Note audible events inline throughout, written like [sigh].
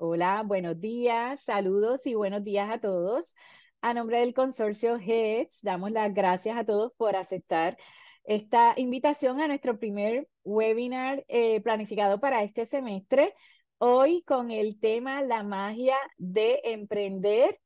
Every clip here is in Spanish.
Hola, buenos días, saludos y buenos días a todos. A nombre del consorcio HEDS, damos las gracias a todos por aceptar esta invitación a nuestro primer webinar eh, planificado para este semestre, hoy con el tema La magia de emprender,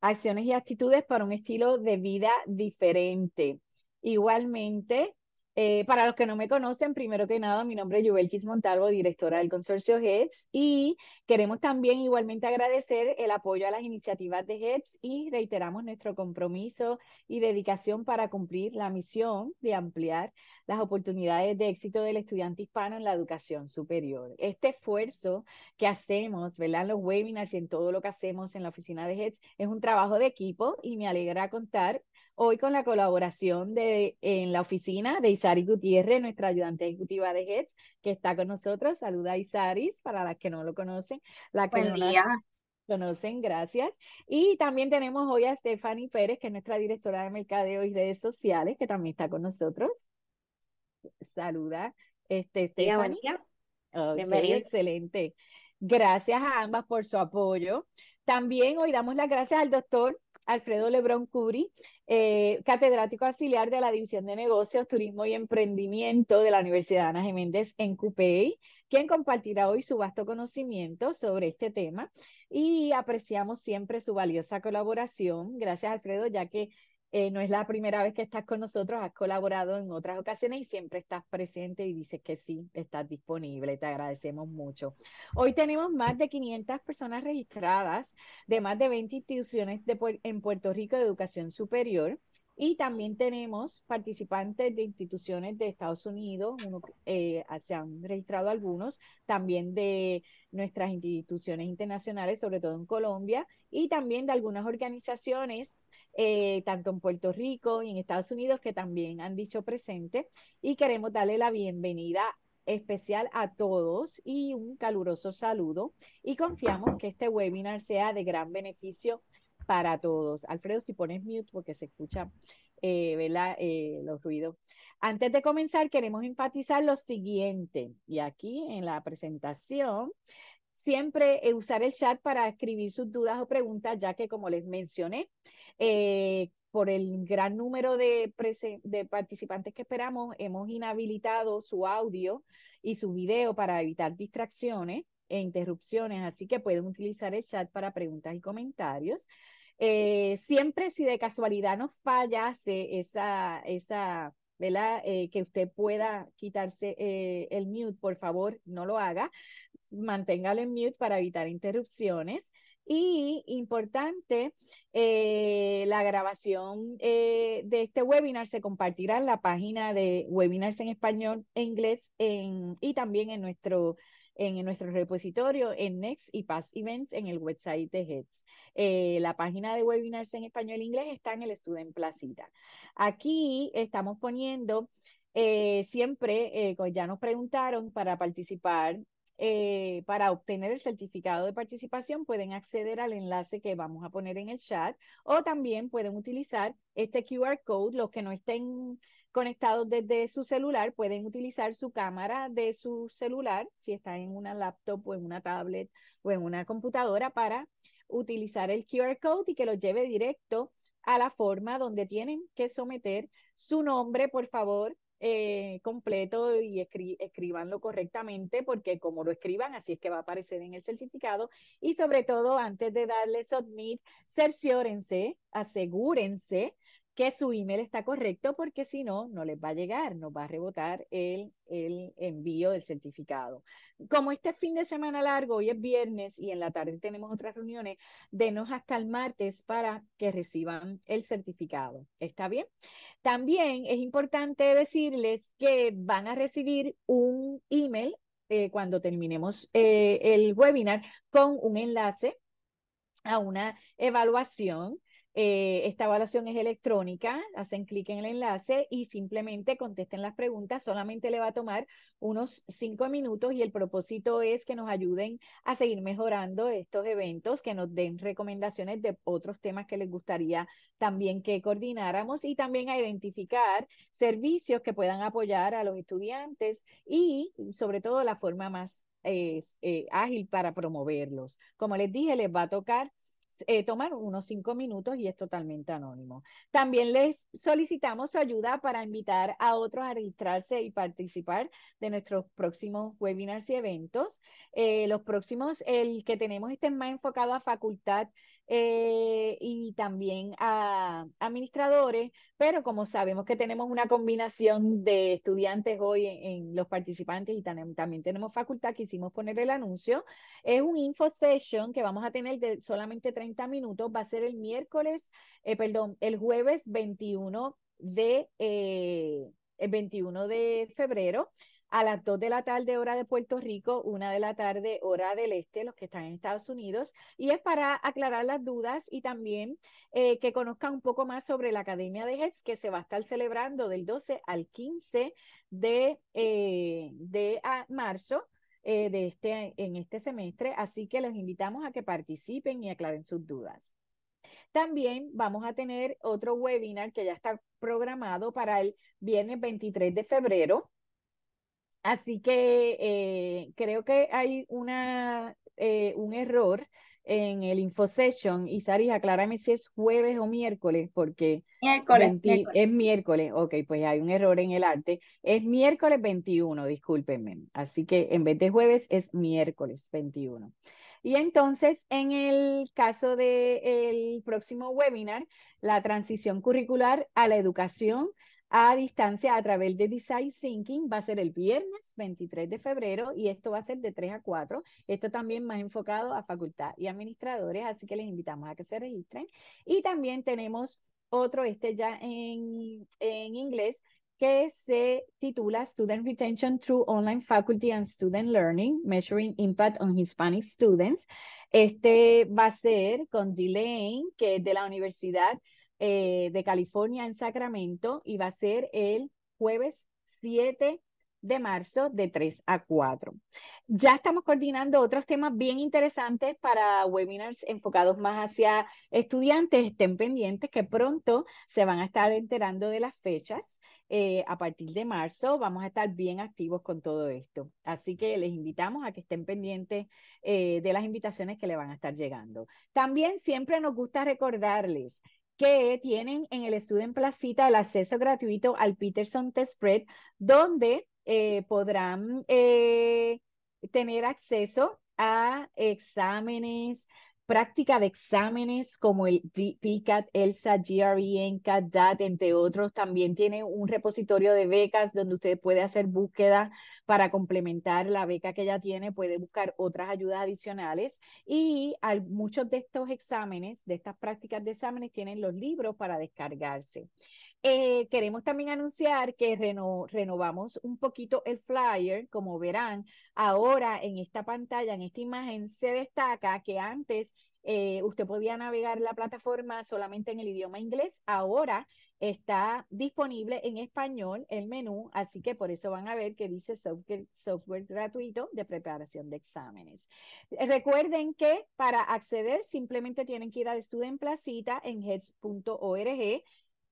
acciones y actitudes para un estilo de vida diferente. Igualmente, eh, para los que no me conocen, primero que nada, mi nombre es Yubelkis Montalvo, directora del consorcio HEDS, y queremos también igualmente agradecer el apoyo a las iniciativas de HEDS y reiteramos nuestro compromiso y dedicación para cumplir la misión de ampliar las oportunidades de éxito del estudiante hispano en la educación superior. Este esfuerzo que hacemos, ¿verdad? En los webinars y en todo lo que hacemos en la oficina de HEDS es un trabajo de equipo y me alegra contar hoy con la colaboración de en la oficina de Isaris Gutiérrez, nuestra ayudante ejecutiva de GEDS, que está con nosotros. Saluda Isaris, para las que no lo conocen. La que no conocen, gracias. Y también tenemos hoy a Stephanie Pérez, que es nuestra directora de Mercadeo y Redes Sociales, que también está con nosotros. Saluda, este, Stephanie. bienvenida. excelente. Gracias a ambas por su apoyo. También hoy damos las gracias al doctor Alfredo Lebrón Curi, eh, catedrático auxiliar de la División de Negocios, Turismo y Emprendimiento de la Universidad Ana Jiménez en CUPEI, quien compartirá hoy su vasto conocimiento sobre este tema y apreciamos siempre su valiosa colaboración. Gracias, Alfredo, ya que eh, no es la primera vez que estás con nosotros, has colaborado en otras ocasiones y siempre estás presente y dices que sí, estás disponible, te agradecemos mucho. Hoy tenemos más de 500 personas registradas de más de 20 instituciones en Puerto Rico de educación superior. Y también tenemos participantes de instituciones de Estados Unidos, eh, se han registrado algunos, también de nuestras instituciones internacionales, sobre todo en Colombia, y también de algunas organizaciones eh, tanto en Puerto Rico y en Estados Unidos, que también han dicho presente. Y queremos darle la bienvenida especial a todos y un caluroso saludo. Y confiamos que este webinar sea de gran beneficio para todos. Alfredo, si pones mute porque se escucha eh, eh los ruidos. Antes de comenzar, queremos enfatizar lo siguiente. Y aquí en la presentación siempre eh, usar el chat para escribir sus dudas o preguntas, ya que como les mencioné, eh, por el gran número de, de, participantes que esperamos, hemos inhabilitado su audio y su video para evitar distracciones e interrupciones, así que pueden utilizar el chat para preguntas y comentarios. Eh, siempre si de casualidad nos falla, esa, esa eh, que usted pueda quitarse eh, el mute, por favor, no lo haga. Manténgalo en mute para evitar interrupciones. Y importante, eh, la grabación de este webinar se compartirá en la página de Webinars en Español e Inglés y también en nuestro en nuestro repositorio en Next y Pass Events en el website de HEDS. Eh, la página de webinars en español e inglés está en el Estudio en Placita. Aquí estamos poniendo, eh, siempre, eh, ya nos preguntaron para participar para obtener el certificado de participación pueden acceder al enlace que vamos a poner en el chat o también pueden utilizar este QR code, los que no estén conectados desde su celular, pueden utilizar su cámara de su celular, si está en una laptop o en una tablet o en una computadora, para utilizar el QR code y que lo lleve directo a la forma donde tienen que someter su nombre, por favor, eh, completo y escribanlo correctamente, porque como lo escriban, así es que va a aparecer en el certificado. Y sobre todo, antes de darle submit, cerciórense, asegúrense que su email está correcto porque si no, no les va a llegar, no va a rebotar el, envío del certificado. Como este fin de semana largo, hoy es viernes y en la tarde tenemos otras reuniones, denos hasta el martes para que reciban el certificado. ¿Está bien? También es importante decirles que van a recibir un email eh, cuando terminemos eh, el webinar con un enlace a una evaluación eh, esta evaluación es electrónica, hacen clic en el enlace y simplemente contesten las preguntas. Solamente le va a tomar unos cinco minutos y el propósito es que nos ayuden a seguir mejorando estos eventos, que nos den recomendaciones de otros temas que les gustaría también que coordináramos y también a identificar servicios que puedan apoyar a los estudiantes y sobre todo la forma más eh, eh, ágil para promoverlos. Como les dije, les va a tocar eh, tomar unos cinco minutos y es totalmente anónimo. También les solicitamos su ayuda para invitar a otros a registrarse y participar de nuestros próximos webinars y eventos. Eh, los próximos, el que tenemos este más enfocado a facultad eh, y también a administradores, pero como sabemos que tenemos una combinación de estudiantes hoy en, los participantes y también, también tenemos facultad, quisimos poner el anuncio, es un info session que vamos a tener de solamente 30 minutos, va a ser el miércoles, eh, perdón, el jueves 21 de... 21 eh, de febrero a las 2 de la tarde hora de Puerto Rico, 1 de la tarde hora del este, los que están en Estados Unidos, y es para aclarar las dudas y también eh, que conozcan un poco más sobre la Academia de Hertz que se va a estar celebrando del 12 al 15 de, eh, marzo. Eh, de este, en este semestre, así que los invitamos a que participen y aclaren sus dudas. También vamos a tener otro webinar que ya está programado para el viernes 23 de febrero Así que eh, creo que hay una, eh, un error en el InfoSession. Y Saris aclárame si es jueves o miércoles, porque es miércoles. Ok, pues hay un error en el arte. Es miércoles 21, discúlpenme. Así que en vez de jueves es miércoles 21. Y entonces, en el caso del próximo webinar, la transición curricular a la educación a distancia a través de Design Thinking. Va a ser el viernes 23 de febrero y esto va a ser de 3 a 4. Esto también más enfocado a facultad y administradores, así que les invitamos a que se registren. Y también tenemos otro, este ya en, en inglés, que se titula Student Retention Through Online Faculty and Student Learning, Measuring Impact on Hispanic Students. Este va a ser con Delane, que es de la Universidad eh, de California en Sacramento y va a ser el jueves 7 de marzo de 3 a 4. Ya estamos coordinando otros temas bien interesantes para webinars enfocados más hacia estudiantes. Estén pendientes que pronto se van a estar enterando de las fechas. Eh, a partir de marzo vamos a estar bien activos con todo esto. Así que les invitamos a que estén pendientes eh, de las invitaciones que le van a estar llegando. También siempre nos gusta recordarles que tienen en el estudio en Placita el acceso gratuito al Peterson Test Spread, donde eh, podrán eh, tener acceso a exámenes, práctica de exámenes como el PCAT, ELSA, GRE, e, NCAT, DAT, entre otros. También tiene un repositorio de becas donde usted puede hacer búsqueda para complementar la beca que ya tiene, puede buscar otras ayudas adicionales y muchos de estos exámenes, de estas prácticas de exámenes, tienen los libros para descargarse. Eh, queremos también anunciar que renovamos un poquito el flyer, como verán, ahora en esta pantalla, en esta imagen, se destaca que antes eh, usted podía navegar la plataforma solamente en el idioma inglés, ahora está disponible en español el menú, así que por eso van a ver que dice software, gratuito de preparación de exámenes. Eh, recuerden que para acceder simplemente tienen que ir a Student Placita en heads.org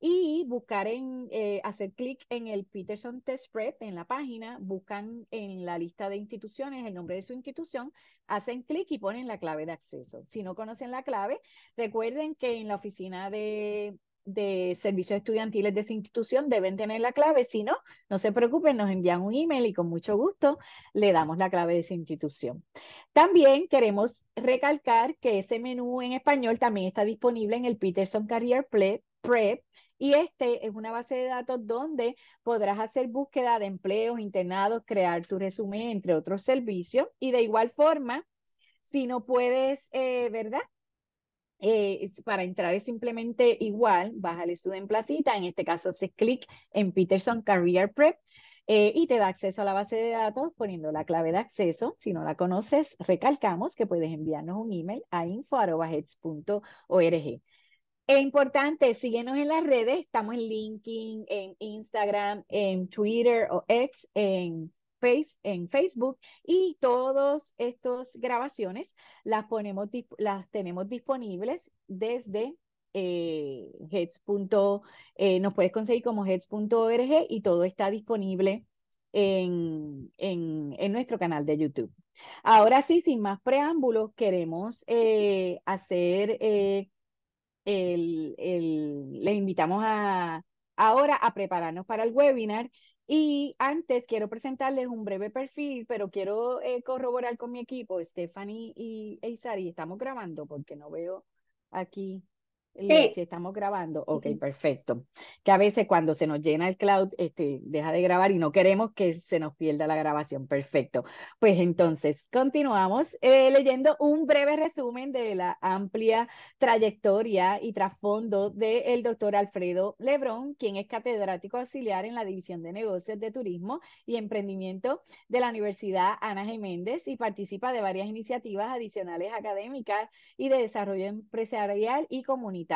y buscar en, eh, hacer clic en el Peterson Test Prep en la página, buscan en la lista de instituciones el nombre de su institución, hacen clic y ponen la clave de acceso. Si no conocen la clave, recuerden que en la oficina de, de servicios estudiantiles de su institución deben tener la clave, si no, no se preocupen, nos envían un email y con mucho gusto le damos la clave de su institución. También queremos recalcar que ese menú en español también está disponible en el Peterson Career Prep y este es una base de datos donde podrás hacer búsqueda de empleos, internados, crear tu resumen, entre otros servicios. Y de igual forma, si no puedes, eh, ¿verdad? Eh, para entrar es simplemente igual, baja el en Placita, en este caso haces clic en Peterson Career Prep eh, y te da acceso a la base de datos poniendo la clave de acceso. Si no la conoces, recalcamos que puedes enviarnos un email a info.heads.org. Es importante, síguenos en las redes, estamos en LinkedIn, en Instagram, en Twitter o X, en, face, en Facebook y todas estas grabaciones las, ponemos, las tenemos disponibles desde eh, heads. Eh, nos puedes conseguir como heads.org y todo está disponible en, nuestro canal de YouTube. Ahora sí, sin más preámbulos, queremos eh, hacer el, les invitamos a, ahora a prepararnos para el webinar. Y antes quiero presentarles un breve perfil, pero quiero eh, corroborar con mi equipo, Stephanie y Isari, estamos grabando porque no veo aquí si estamos grabando, ok, perfecto. Que a veces cuando se nos llena el cloud, este, deja de grabar y no queremos que se nos pierda la grabación, perfecto. Pues entonces, continuamos eh, leyendo un breve resumen de la amplia trayectoria y trasfondo del doctor Alfredo Lebrón, quien es catedrático auxiliar en la División de Negocios de Turismo y Emprendimiento de la Universidad Ana G. Méndez y participa de varias iniciativas adicionales académicas y de desarrollo empresarial y comunitario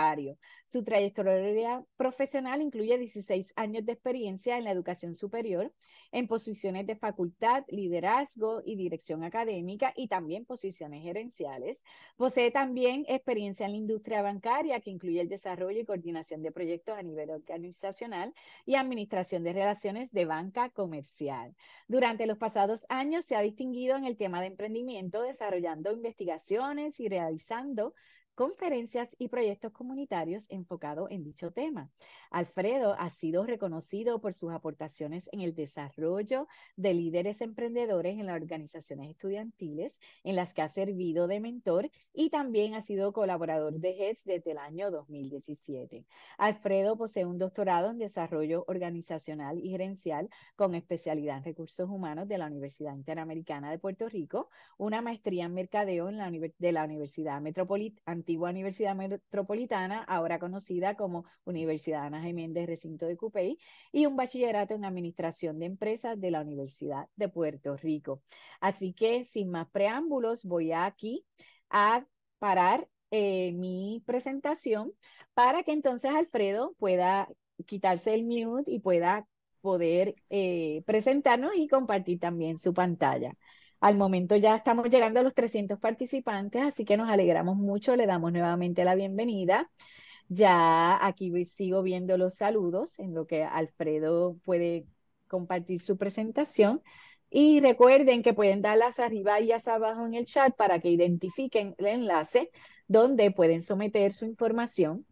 su trayectoria profesional incluye 16 años de experiencia en la educación superior, en posiciones de facultad, liderazgo y dirección académica y también posiciones gerenciales. Posee también experiencia en la industria bancaria, que incluye el desarrollo y coordinación de proyectos a nivel organizacional y administración de relaciones de banca comercial. Durante los pasados años se ha distinguido en el tema de emprendimiento, desarrollando investigaciones y realizando conferencias y proyectos comunitarios enfocados en dicho tema. Alfredo ha sido reconocido por sus aportaciones en el desarrollo de líderes emprendedores en las organizaciones estudiantiles en las que ha servido de mentor y también ha sido colaborador de GES desde el año 2017. Alfredo posee un doctorado en desarrollo organizacional y gerencial con especialidad en recursos humanos de la Universidad Interamericana de Puerto Rico, una maestría en mercadeo en la, de la Universidad Metropolitana antigua Universidad Metropolitana, ahora conocida como Universidad Ana Jiménez Recinto de Cupey, y un bachillerato en Administración de Empresas de la Universidad de Puerto Rico. Así que sin más preámbulos, voy aquí a parar eh, mi presentación para que entonces Alfredo pueda quitarse el mute y pueda poder eh, presentarnos y compartir también su pantalla. Al momento ya estamos llegando a los 300 participantes, así que nos alegramos mucho, le damos nuevamente la bienvenida. Ya aquí sigo viendo los saludos en lo que Alfredo puede compartir su presentación. Y recuerden que pueden dar las arriba y hacia abajo en el chat para que identifiquen el enlace donde pueden someter su información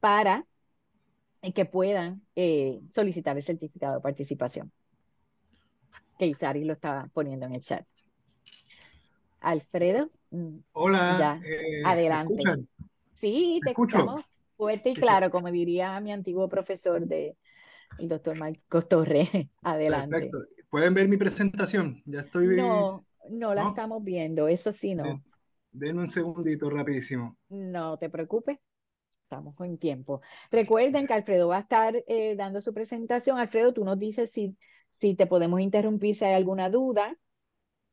para eh, que puedan eh, solicitar el certificado de participación. Que Isari lo estaba poniendo en el chat. Alfredo. Hola. Eh, adelante. ¿me Sí, te escucho? escuchamos fuerte y claro, como diría mi antiguo profesor de el doctor Marcos Torres. [laughs] adelante. Exacto. ¿Pueden ver mi presentación? Ya estoy No, no la estamos viendo, eso sí no. Den, un segundito rapidísimo. No te preocupes estamos en tiempo. Recuerden que Alfredo va a estar eh, dando su presentación. Alfredo, tú nos dices si, si te podemos interrumpir si hay alguna duda.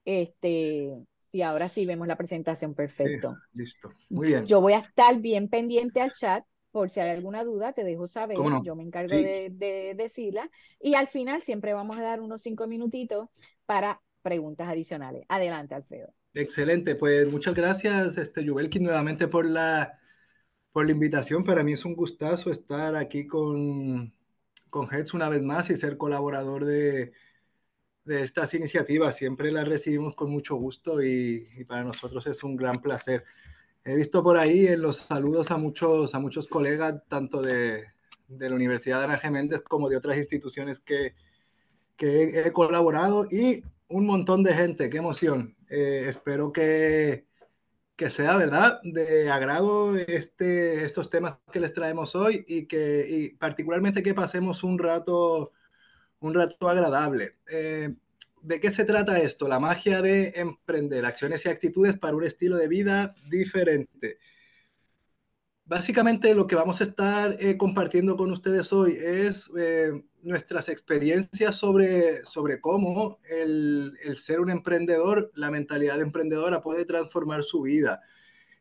Este, y ahora sí vemos la presentación perfecto. listo, muy bien. Yo voy a estar bien pendiente al chat por si hay alguna duda, te dejo saber, yo me encargo de, decirla. Y al final siempre vamos a dar unos cinco minutitos para preguntas adicionales. Adelante, Alfredo. Excelente, pues muchas gracias, este, nuevamente por la, por la invitación. Para mí es un gustazo estar aquí con, con una vez más y ser colaborador de, de estas iniciativas. Siempre las recibimos con mucho gusto y, para nosotros es un gran placer. He visto por ahí en los saludos a muchos, a muchos colegas, tanto de, la Universidad de Ana Geméndez como de otras instituciones que, he, colaborado y un montón de gente. ¡Qué emoción! Eh, espero que, que sea, ¿verdad?, de agrado este, estos temas que les traemos hoy y que y particularmente que pasemos un rato un rato agradable. Eh, ¿De qué se trata esto? La magia de emprender acciones y actitudes para un estilo de vida diferente. Básicamente lo que vamos a estar eh, compartiendo con ustedes hoy es eh, nuestras experiencias sobre, sobre cómo el, ser un emprendedor, la mentalidad emprendedora puede transformar su vida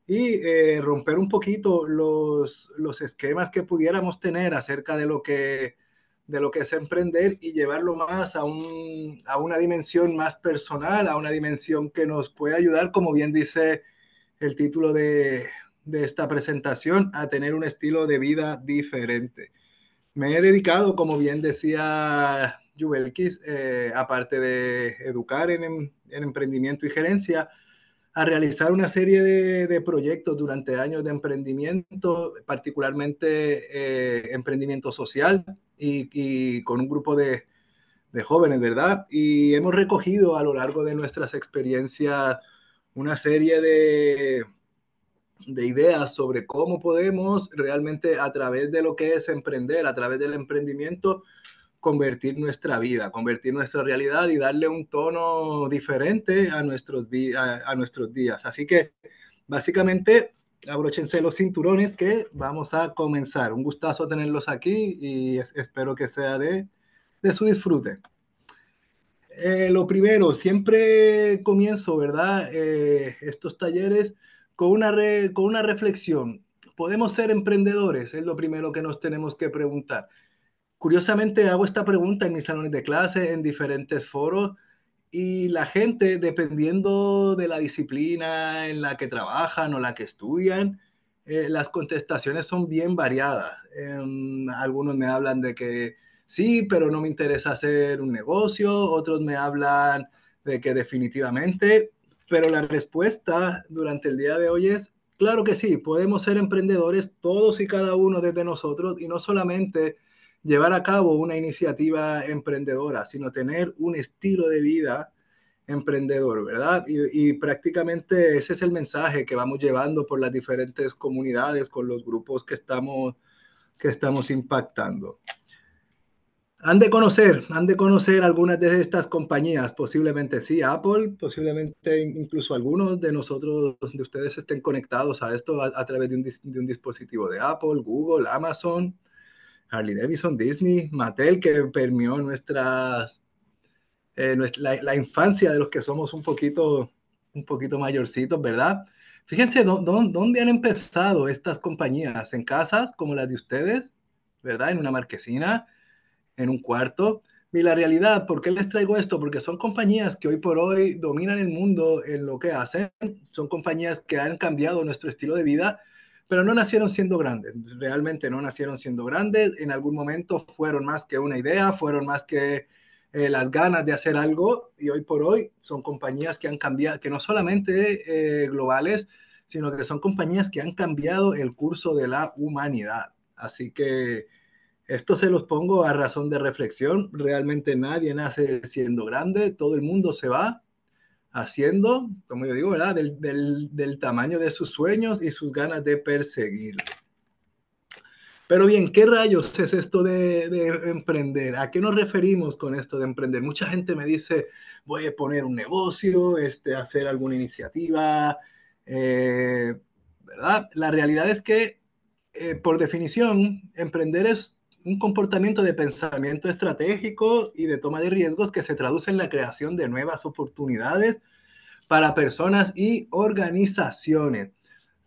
y romper un poquito los, esquemas que pudiéramos tener acerca de lo que de lo que es emprender y llevarlo más a, una dimensión más personal, a una dimensión que nos puede ayudar, como bien dice el título de, esta presentación, a tener un estilo de vida diferente. Me he dedicado, como bien decía Jubelkis eh, aparte de educar en, em, emprendimiento y gerencia, a realizar una serie de, proyectos durante años de emprendimiento, particularmente eh, emprendimiento social y, con un grupo de, de, jóvenes, ¿verdad? Y hemos recogido a lo largo de nuestras experiencias una serie de, de ideas sobre cómo podemos realmente a través de lo que es emprender, a través del emprendimiento, convertir nuestra vida, convertir nuestra realidad y darle un tono diferente a nuestros, días. Así que básicamente abróchense los cinturones que vamos a comenzar. Un gustazo tenerlos aquí y espero que sea de, de su disfrute. Eh, lo primero, siempre comienzo, ¿verdad? Eh, estos talleres con una, con una reflexión. ¿Podemos ser emprendedores? Es lo primero que nos tenemos que preguntar. Curiosamente hago esta pregunta en mis salones de clase, en diferentes foros, y la gente, dependiendo de la disciplina en la que trabajan o la que estudian, eh, las contestaciones son bien variadas. Em, algunos me hablan de que sí, pero no me interesa hacer un negocio, otros me hablan de que definitivamente, pero la respuesta durante el día de hoy es, claro que sí, podemos ser emprendedores todos y cada uno desde nosotros y no solamente llevar a cabo una iniciativa emprendedora, sino tener un estilo de vida emprendedor, ¿verdad? Y, prácticamente ese es el mensaje que vamos llevando por las diferentes comunidades, con los grupos que estamos, que estamos impactando. Han de conocer, han de conocer algunas de estas compañías, posiblemente sí, Apple, posiblemente incluso algunos de nosotros, de ustedes estén conectados a esto a, través de un, de un dispositivo de Apple, Google, Amazon, Harley Davidson, Disney, Mattel, que permeó nuestras, eh, la, infancia de los que somos un poquito, un poquito mayorcitos, ¿verdad? Fíjense dónde han empezado estas compañías, en casas como las de ustedes, ¿verdad? En una marquesina, en un cuarto. Y la realidad, ¿por qué les traigo esto? Porque son compañías que hoy por hoy dominan el mundo en lo que hacen, son compañías que han cambiado nuestro estilo de vida pero no nacieron siendo grandes, realmente no nacieron siendo grandes, en algún momento fueron más que una idea, fueron más que eh, las ganas de hacer algo y hoy por hoy son compañías que han cambiado, que no solamente eh, globales, sino que son compañías que han cambiado el curso de la humanidad. Así que esto se los pongo a razón de reflexión, realmente nadie nace siendo grande, todo el mundo se va haciendo, como yo digo, ¿verdad? Del, tamaño de sus sueños y sus ganas de perseguir. Pero bien, ¿qué rayos es esto de, emprender? ¿A qué nos referimos con esto de emprender? Mucha gente me dice, voy a poner un negocio, este, hacer alguna iniciativa, eh, ¿verdad? La realidad es que, eh, por definición, emprender es un comportamiento de pensamiento estratégico y de toma de riesgos que se traduce en la creación de nuevas oportunidades para personas y organizaciones.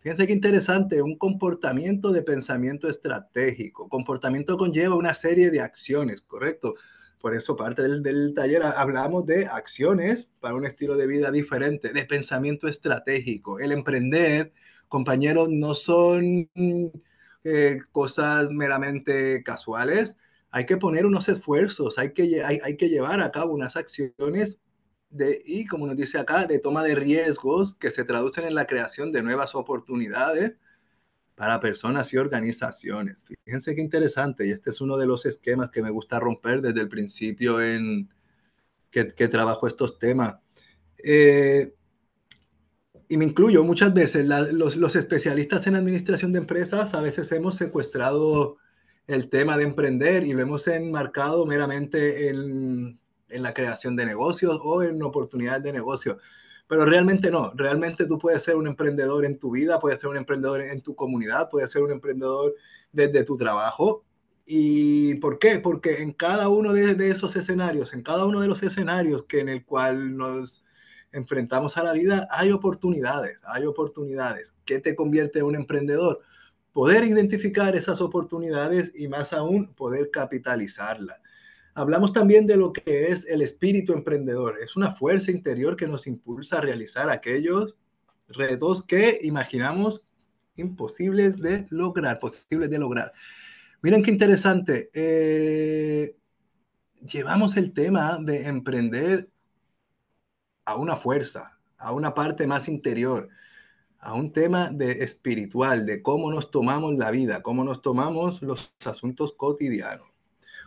Fíjense qué interesante, un comportamiento de pensamiento estratégico. Comportamiento conlleva una serie de acciones, ¿correcto? Por eso parte del, del, taller hablamos de acciones para un estilo de vida diferente, de pensamiento estratégico. El emprender, compañeros, no son eh, cosas meramente casuales, hay que poner unos esfuerzos, hay que, hay, que llevar a cabo unas acciones de, y, como nos dice acá, de toma de riesgos que se traducen en la creación de nuevas oportunidades para personas y organizaciones. Fíjense qué interesante, y este es uno de los esquemas que me gusta romper desde el principio en que, trabajo estos temas. Eh, y me incluyo muchas veces, los, especialistas en administración de empresas a veces hemos secuestrado el tema de emprender y lo hemos enmarcado meramente en, la creación de negocios o en oportunidades de negocio. Pero realmente no, realmente tú puedes ser un emprendedor en tu vida, puedes ser un emprendedor en tu comunidad, puedes ser un emprendedor desde tu trabajo. ¿Y por qué? Porque en cada uno de, de esos escenarios, en cada uno de los escenarios que en el cual nos, enfrentamos a la vida, hay oportunidades, hay oportunidades. ¿Qué te convierte en un emprendedor? Poder identificar esas oportunidades y más aún poder capitalizarlas. Hablamos también de lo que es el espíritu emprendedor. Es una fuerza interior que nos impulsa a realizar aquellos retos que imaginamos imposibles de lograr, posibles de lograr. Miren qué interesante. Eh, llevamos el tema de emprender a una fuerza, a una parte más interior, a un tema de espiritual, de cómo nos tomamos la vida, cómo nos tomamos los asuntos cotidianos.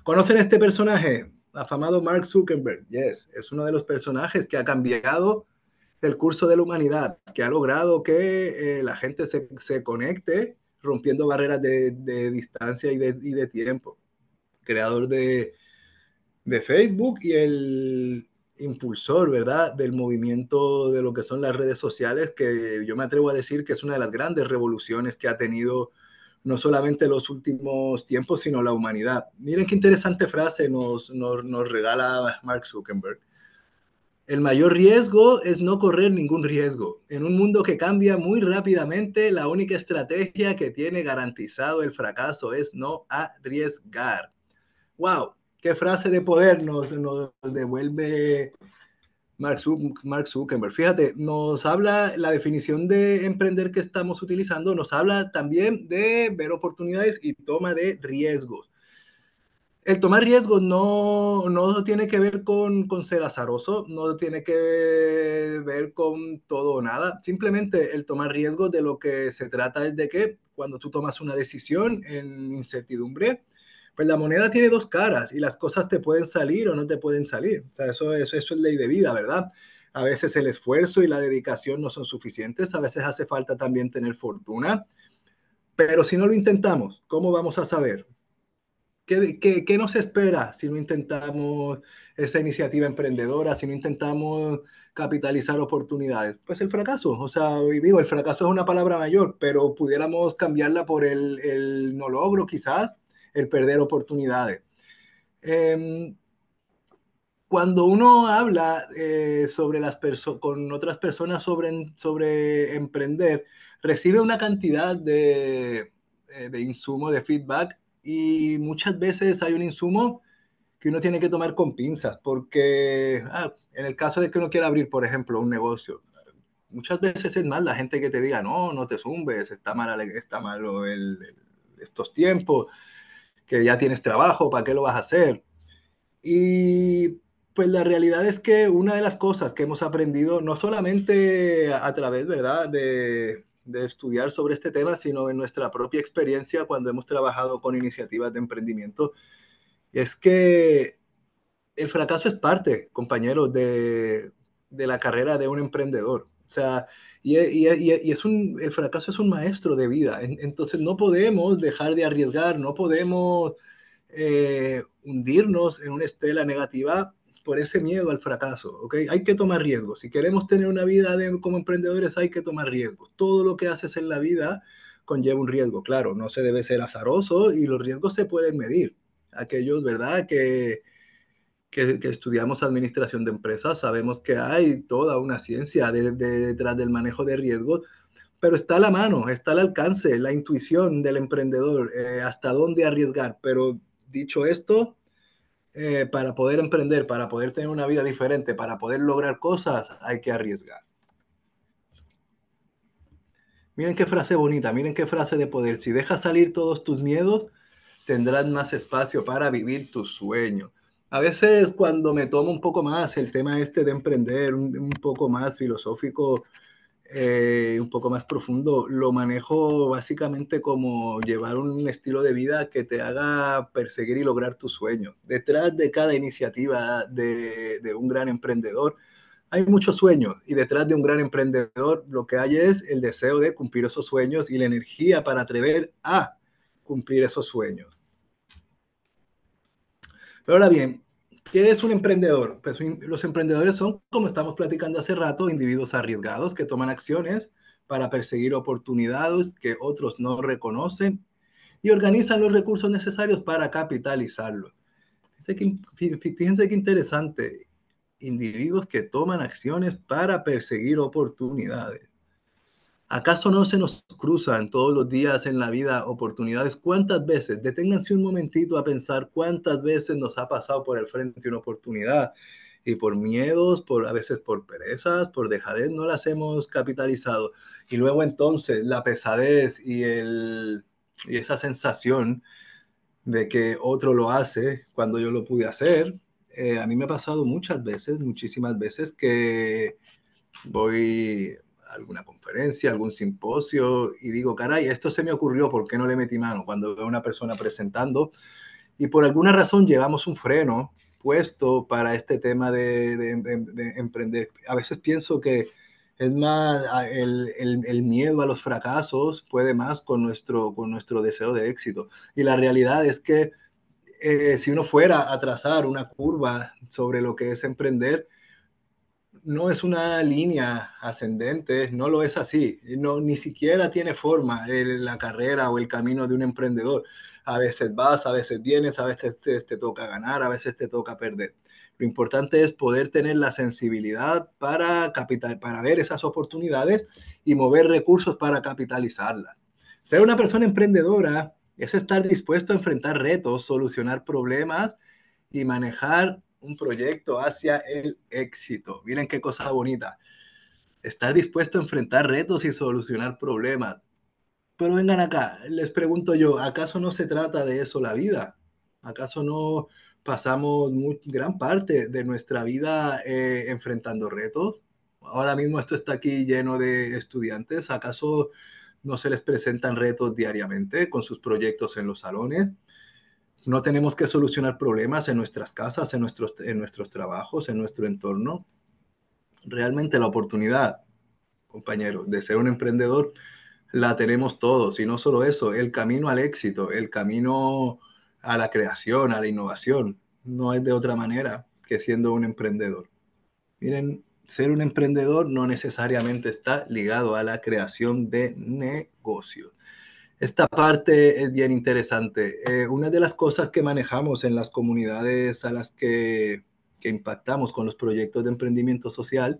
¿Conocen este personaje? Afamado Mark Zuckerberg, yes, es uno de los personajes que ha cambiado el curso de la humanidad, que ha logrado que eh, la gente se, conecte rompiendo barreras de, distancia y de, y de, tiempo. Creador de, de Facebook y el impulsor, ¿verdad?, del movimiento de lo que son las redes sociales, que yo me atrevo a decir que es una de las grandes revoluciones que ha tenido no solamente los últimos tiempos, sino la humanidad. Miren qué interesante frase nos, nos, regala Mark Zuckerberg. El mayor riesgo es no correr ningún riesgo. En un mundo que cambia muy rápidamente, la única estrategia que tiene garantizado el fracaso es no arriesgar. ¡Wow! qué frase de poder nos, devuelve Mark, Zuckerberg. Fíjate, nos habla la definición de emprender que estamos utilizando, nos habla también de ver oportunidades y toma de riesgos. El tomar riesgos no, no tiene que ver con, con ser azaroso, no tiene que ver con todo o nada. Simplemente el tomar riesgos de lo que se trata es de que cuando tú tomas una decisión en incertidumbre, pues la moneda tiene dos caras y las cosas te pueden salir o no te pueden salir. O sea, eso, eso, eso es ley de vida, ¿verdad? A veces el esfuerzo y la dedicación no son suficientes, a veces hace falta también tener fortuna, pero si no lo intentamos, ¿cómo vamos a saber? ¿Qué, qué, qué nos espera si no intentamos esa iniciativa emprendedora, si no intentamos capitalizar oportunidades? Pues el fracaso, o sea, digo, el fracaso es una palabra mayor, pero pudiéramos cambiarla por el, el no logro quizás, el perder oportunidades. Em, cuando uno habla eh, sobre las con otras personas sobre, sobre emprender, recibe una cantidad de, eh, de insumo de feedback, y muchas veces hay un insumo que uno tiene que tomar con pinzas, porque ah, en el caso de que uno quiera abrir, por ejemplo, un negocio, muchas veces es mal la gente que te diga, no, no te zumbes, está mal, está malo estos tiempos que ya tienes trabajo, ¿para qué lo vas a hacer? Y pues la realidad es que una de las cosas que hemos aprendido, no solamente a través, ¿verdad?, de, de estudiar sobre este tema, sino en nuestra propia experiencia cuando hemos trabajado con iniciativas de emprendimiento, es que el fracaso es parte, compañeros, de, de la carrera de un emprendedor. O sea, y, es un, el fracaso es un maestro de vida. Entonces no podemos dejar de arriesgar, no podemos eh, hundirnos en una estela negativa por ese miedo al fracaso. ¿ok? Hay que tomar riesgos. Si queremos tener una vida como emprendedores, hay que tomar riesgos. Todo lo que haces en la vida conlleva un riesgo. Claro, no se debe ser azaroso y los riesgos se pueden medir. Aquellos, ¿verdad? Que que, estudiamos administración de empresas, sabemos que hay toda una ciencia detrás del manejo de riesgos, pero está a la mano, está al alcance, la intuición del emprendedor, eh, hasta dónde arriesgar. Pero dicho esto, eh, para poder emprender, para poder tener una vida diferente, para poder lograr cosas, hay que arriesgar. Miren qué frase bonita, miren qué frase de poder. Si dejas salir todos tus miedos, tendrás más espacio para vivir tus sueños. A veces cuando me tomo un poco más el tema este de emprender, un, poco más filosófico, eh, un poco más profundo, lo manejo básicamente como llevar un estilo de vida que te haga perseguir y lograr tus sueños. Detrás de cada iniciativa de un gran emprendedor hay muchos sueños y detrás de un gran emprendedor lo que hay es el deseo de cumplir esos sueños y la energía para atrever a cumplir esos sueños ahora bien, ¿qué es un emprendedor? Pues los emprendedores son, como estamos platicando hace rato, individuos arriesgados que toman acciones para perseguir oportunidades que otros no reconocen y organizan los recursos necesarios para capitalizarlos. Fíjense qué interesante, individuos que toman acciones para perseguir oportunidades. ¿Acaso no se nos cruzan todos los días en la vida oportunidades? ¿Cuántas veces? Deténganse un momentito a pensar cuántas veces nos ha pasado por el frente una oportunidad y por miedos, por a veces por perezas, por dejadez, no las hemos capitalizado. Y luego entonces la pesadez y, el, esa sensación de que otro lo hace cuando yo lo pude hacer, eh, a mí me ha pasado muchas veces, muchísimas veces que voy alguna conferencia, algún simposio y digo, caray, esto se me ocurrió, ¿por qué no le metí mano? Cuando veo a una persona presentando y por alguna razón llevamos un freno puesto para este tema de, emprender. A veces pienso que es más, el, miedo a los fracasos puede más con nuestro, con nuestro deseo de éxito. Y la realidad es que eh, si uno fuera a trazar una curva sobre lo que es emprender, no es una línea ascendente, no lo es así, no, ni siquiera tiene forma la carrera o el camino de un emprendedor. A veces vas, a veces vienes, a veces te, este, toca ganar, a veces te toca perder. Lo importante es poder tener la sensibilidad para, capital, para ver esas oportunidades y mover recursos para capitalizarlas. Ser una persona emprendedora es estar dispuesto a enfrentar retos, solucionar problemas y manejar un proyecto hacia el éxito. Miren qué cosa bonita. Estar dispuesto a enfrentar retos y solucionar problemas. Pero vengan acá, les pregunto yo, ¿acaso no se trata de eso la vida? ¿Acaso no pasamos muy, gran parte de nuestra vida eh, enfrentando retos? Ahora mismo esto está aquí lleno de estudiantes. ¿Acaso no se les presentan retos diariamente con sus proyectos en los salones? No tenemos que solucionar problemas en nuestras casas, en nuestros, en nuestros trabajos, en nuestro entorno. Realmente la oportunidad, compañero, de ser un emprendedor la tenemos todos. Y no solo eso, el camino al éxito, el camino a la creación, a la innovación, no es de otra manera que siendo un emprendedor. Miren, ser un emprendedor no necesariamente está ligado a la creación de negocios. Esta parte es bien interesante. Eh, una de las cosas que manejamos en las comunidades a las que, impactamos con los proyectos de emprendimiento social,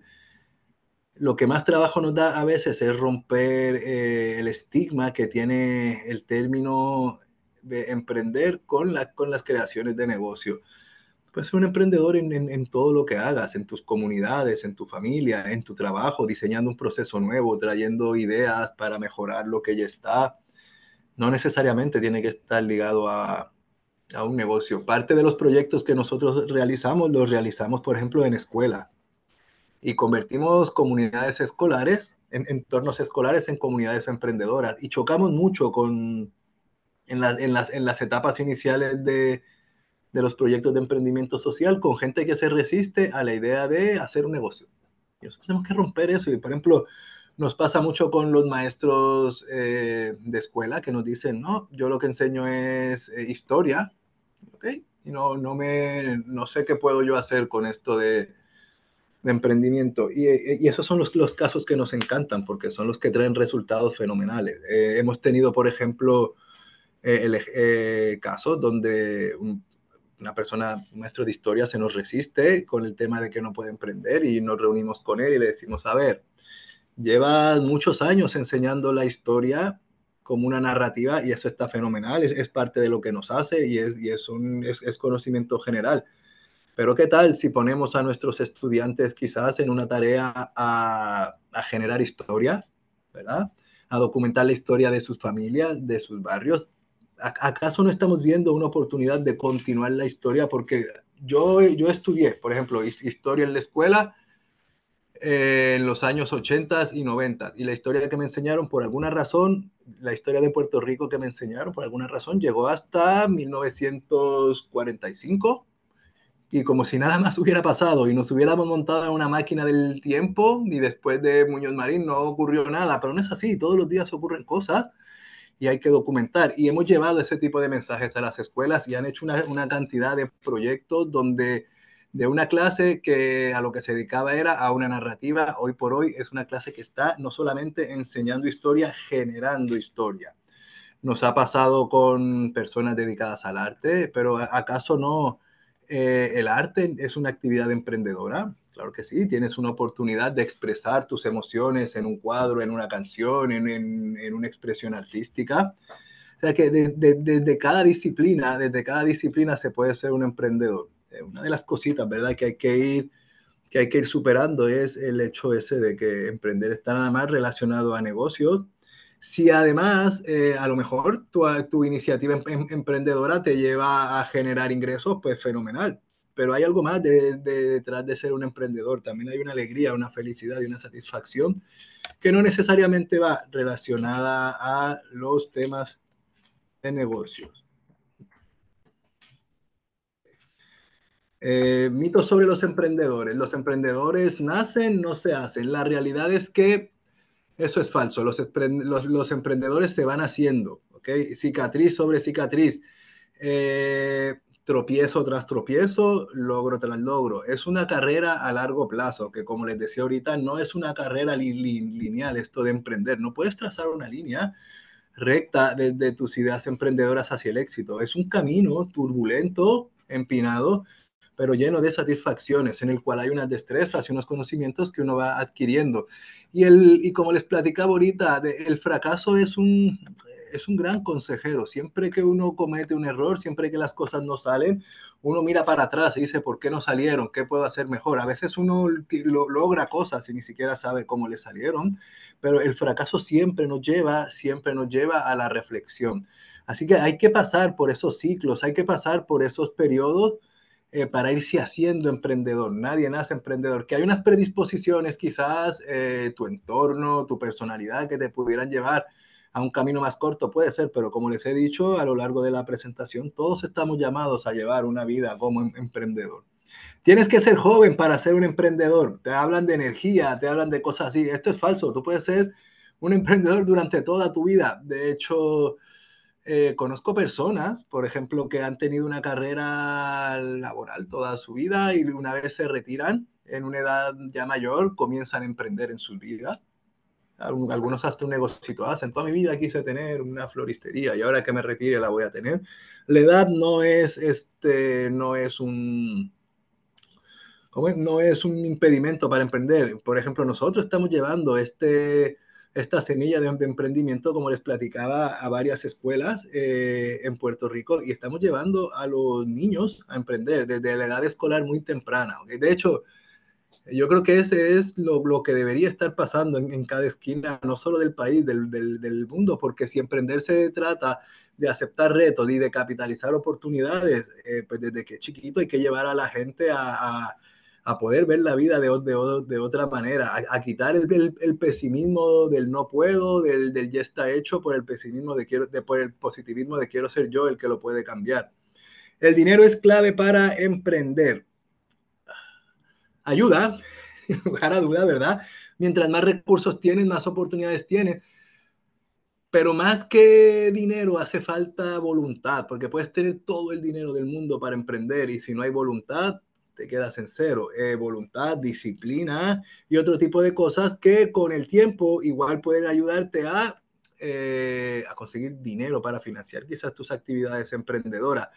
lo que más trabajo nos da a veces es romper eh, el estigma que tiene el término de emprender con, con las creaciones de negocio. Puedes ser un emprendedor en, todo lo que hagas, en tus comunidades, en tu familia, en tu trabajo, diseñando un proceso nuevo, trayendo ideas para mejorar lo que ya está, no necesariamente tiene que estar ligado a, un negocio. Parte de los proyectos que nosotros realizamos los realizamos, por ejemplo, en escuela y convertimos comunidades escolares, en, entornos escolares en comunidades emprendedoras y chocamos mucho con, en, las, etapas iniciales de, de los proyectos de emprendimiento social con gente que se resiste a la idea de hacer un negocio. Y nosotros tenemos que romper eso y, por ejemplo, nos pasa mucho con los maestros eh, de escuela que nos dicen, no, yo lo que enseño es eh, historia, ¿ok? Y no, no, me, sé qué puedo yo hacer con esto de, emprendimiento. Eh, y, esos son los, casos que nos encantan porque son los que traen resultados fenomenales. hemos tenido, por ejemplo, el, caso donde una persona, un maestro de historia, se nos resiste con el tema de que no puede emprender y nos reunimos con él y le decimos, a ver, llevas muchos años enseñando la historia como una narrativa y eso está fenomenal, es, parte de lo que nos hace y es, es, conocimiento general. Pero ¿qué tal si ponemos a nuestros estudiantes quizás en una tarea a, a, generar historia, ¿verdad? A documentar la historia de sus familias, de sus barrios. ¿Acaso no estamos viendo una oportunidad de continuar la historia? Porque yo, yo estudié, por ejemplo, historia en la escuela en los años 80 y 90. Y la historia que me enseñaron, por alguna razón, la historia de Puerto Rico que me enseñaron, por alguna razón, llegó hasta 1945. Y como si nada más [laughs] hubiera pasado y nos hubiéramos montado en una máquina del tiempo y después de Muñoz Marín no ocurrió nada, pero no es así, todos los días ocurren cosas y hay que documentar. Y hemos llevado ese tipo de mensajes a las escuelas y han hecho una cantidad de proyectos donde de una clase que a lo que se dedicaba era a una narrativa, hoy por hoy es una clase que está no solamente enseñando historia, generando historia. Nos ha pasado con personas dedicadas al arte, pero ¿acaso no eh, el arte es una actividad emprendedora? Claro que sí, tienes una oportunidad de expresar tus emociones en un cuadro, en una canción, en, una expresión artística. O sea que desde cada disciplina, desde cada disciplina se puede ser un emprendedor. Eh, una de las cositas, ¿verdad? Que hay que ir que hay que ir superando es el hecho ese de que emprender está nada más relacionado a negocios. Si además eh, a lo mejor tu, iniciativa em, em, emprendedora te lleva a generar ingresos, pues fenomenal. Pero hay algo más detrás de ser un emprendedor. También hay una alegría, una felicidad y una satisfacción que no necesariamente va relacionada a los temas de negocios. Eh, mitos sobre los emprendedores. Los emprendedores nacen, no se hacen. La realidad es que eso es falso. Los, emprendedores se van haciendo, ¿ok? Cicatriz sobre cicatriz. Eh, tropiezo tras tropiezo, logro tras logro. Es una carrera a largo plazo, que como les decía ahorita, no es una carrera lineal esto de emprender. No puedes trazar una línea recta desde tus ideas emprendedoras hacia el éxito. Es un camino turbulento, empinado, pero lleno de satisfacciones, en el cual hay unas destrezas y unos conocimientos que uno va adquiriendo. Y, el, como les platicaba ahorita, el fracaso es un, es un gran consejero. Siempre que uno comete un error, siempre que las cosas no salen, uno mira para atrás y dice, ¿por qué no salieron? ¿Qué puedo hacer mejor? A veces uno logra cosas y ni siquiera sabe cómo le salieron, pero el fracaso siempre nos lleva, siempre nos lleva a la reflexión. Así que hay que pasar por esos ciclos, hay que pasar por esos periodos eh, para irse haciendo emprendedor. Nadie nace emprendedor. Que hay unas predisposiciones, quizás eh, tu entorno, tu personalidad, que te pudieran llevar a un camino más corto, puede ser, pero como les he dicho a lo largo de la presentación, todos estamos llamados a llevar una vida como em, emprendedor. Tienes que ser joven para ser un emprendedor. Te hablan de energía, te hablan de cosas así. Esto es falso. Tú puedes ser un [laughs] emprendedor durante toda tu vida. De hecho, eh, conozco personas, por ejemplo, que han tenido una carrera laboral toda su vida y una vez se retiran en una edad ya mayor, comienzan a emprender en su vida. Algunos hasta un negocio hacen. Toda mi vida quise tener una floristería y ahora que me retire la voy a tener. La edad no es, este, no es un, No es un impedimento para emprender. Por ejemplo, nosotros estamos llevando este, esta semilla de, emprendimiento, como les platicaba, a varias escuelas eh, en Puerto Rico y estamos llevando a los niños a emprender desde la edad escolar muy temprana. De hecho, yo creo que ese es lo, que debería estar pasando en, cada esquina, no solo del país, del, mundo, porque si emprender se trata de aceptar retos y de capitalizar oportunidades, eh, pues desde que chiquito hay que llevar a la gente a a poder ver la vida de, otra manera, a, quitar el, pesimismo del no puedo, del, del, ya está hecho, por el pesimismo de quiero, de, por el positivismo de quiero ser yo el que lo puede cambiar. El dinero es clave para emprender. Ayuda, [laughs] sin lugar a duda, ¿verdad? Mientras más recursos tienes, más oportunidades tienes. Pero más que dinero hace falta voluntad, porque puedes tener todo el dinero del mundo para emprender y si no hay voluntad, te quedas en cero. Eh, voluntad, disciplina y otro tipo de cosas que con el tiempo igual pueden ayudarte a, eh, a conseguir dinero para financiar quizás tus actividades emprendedoras.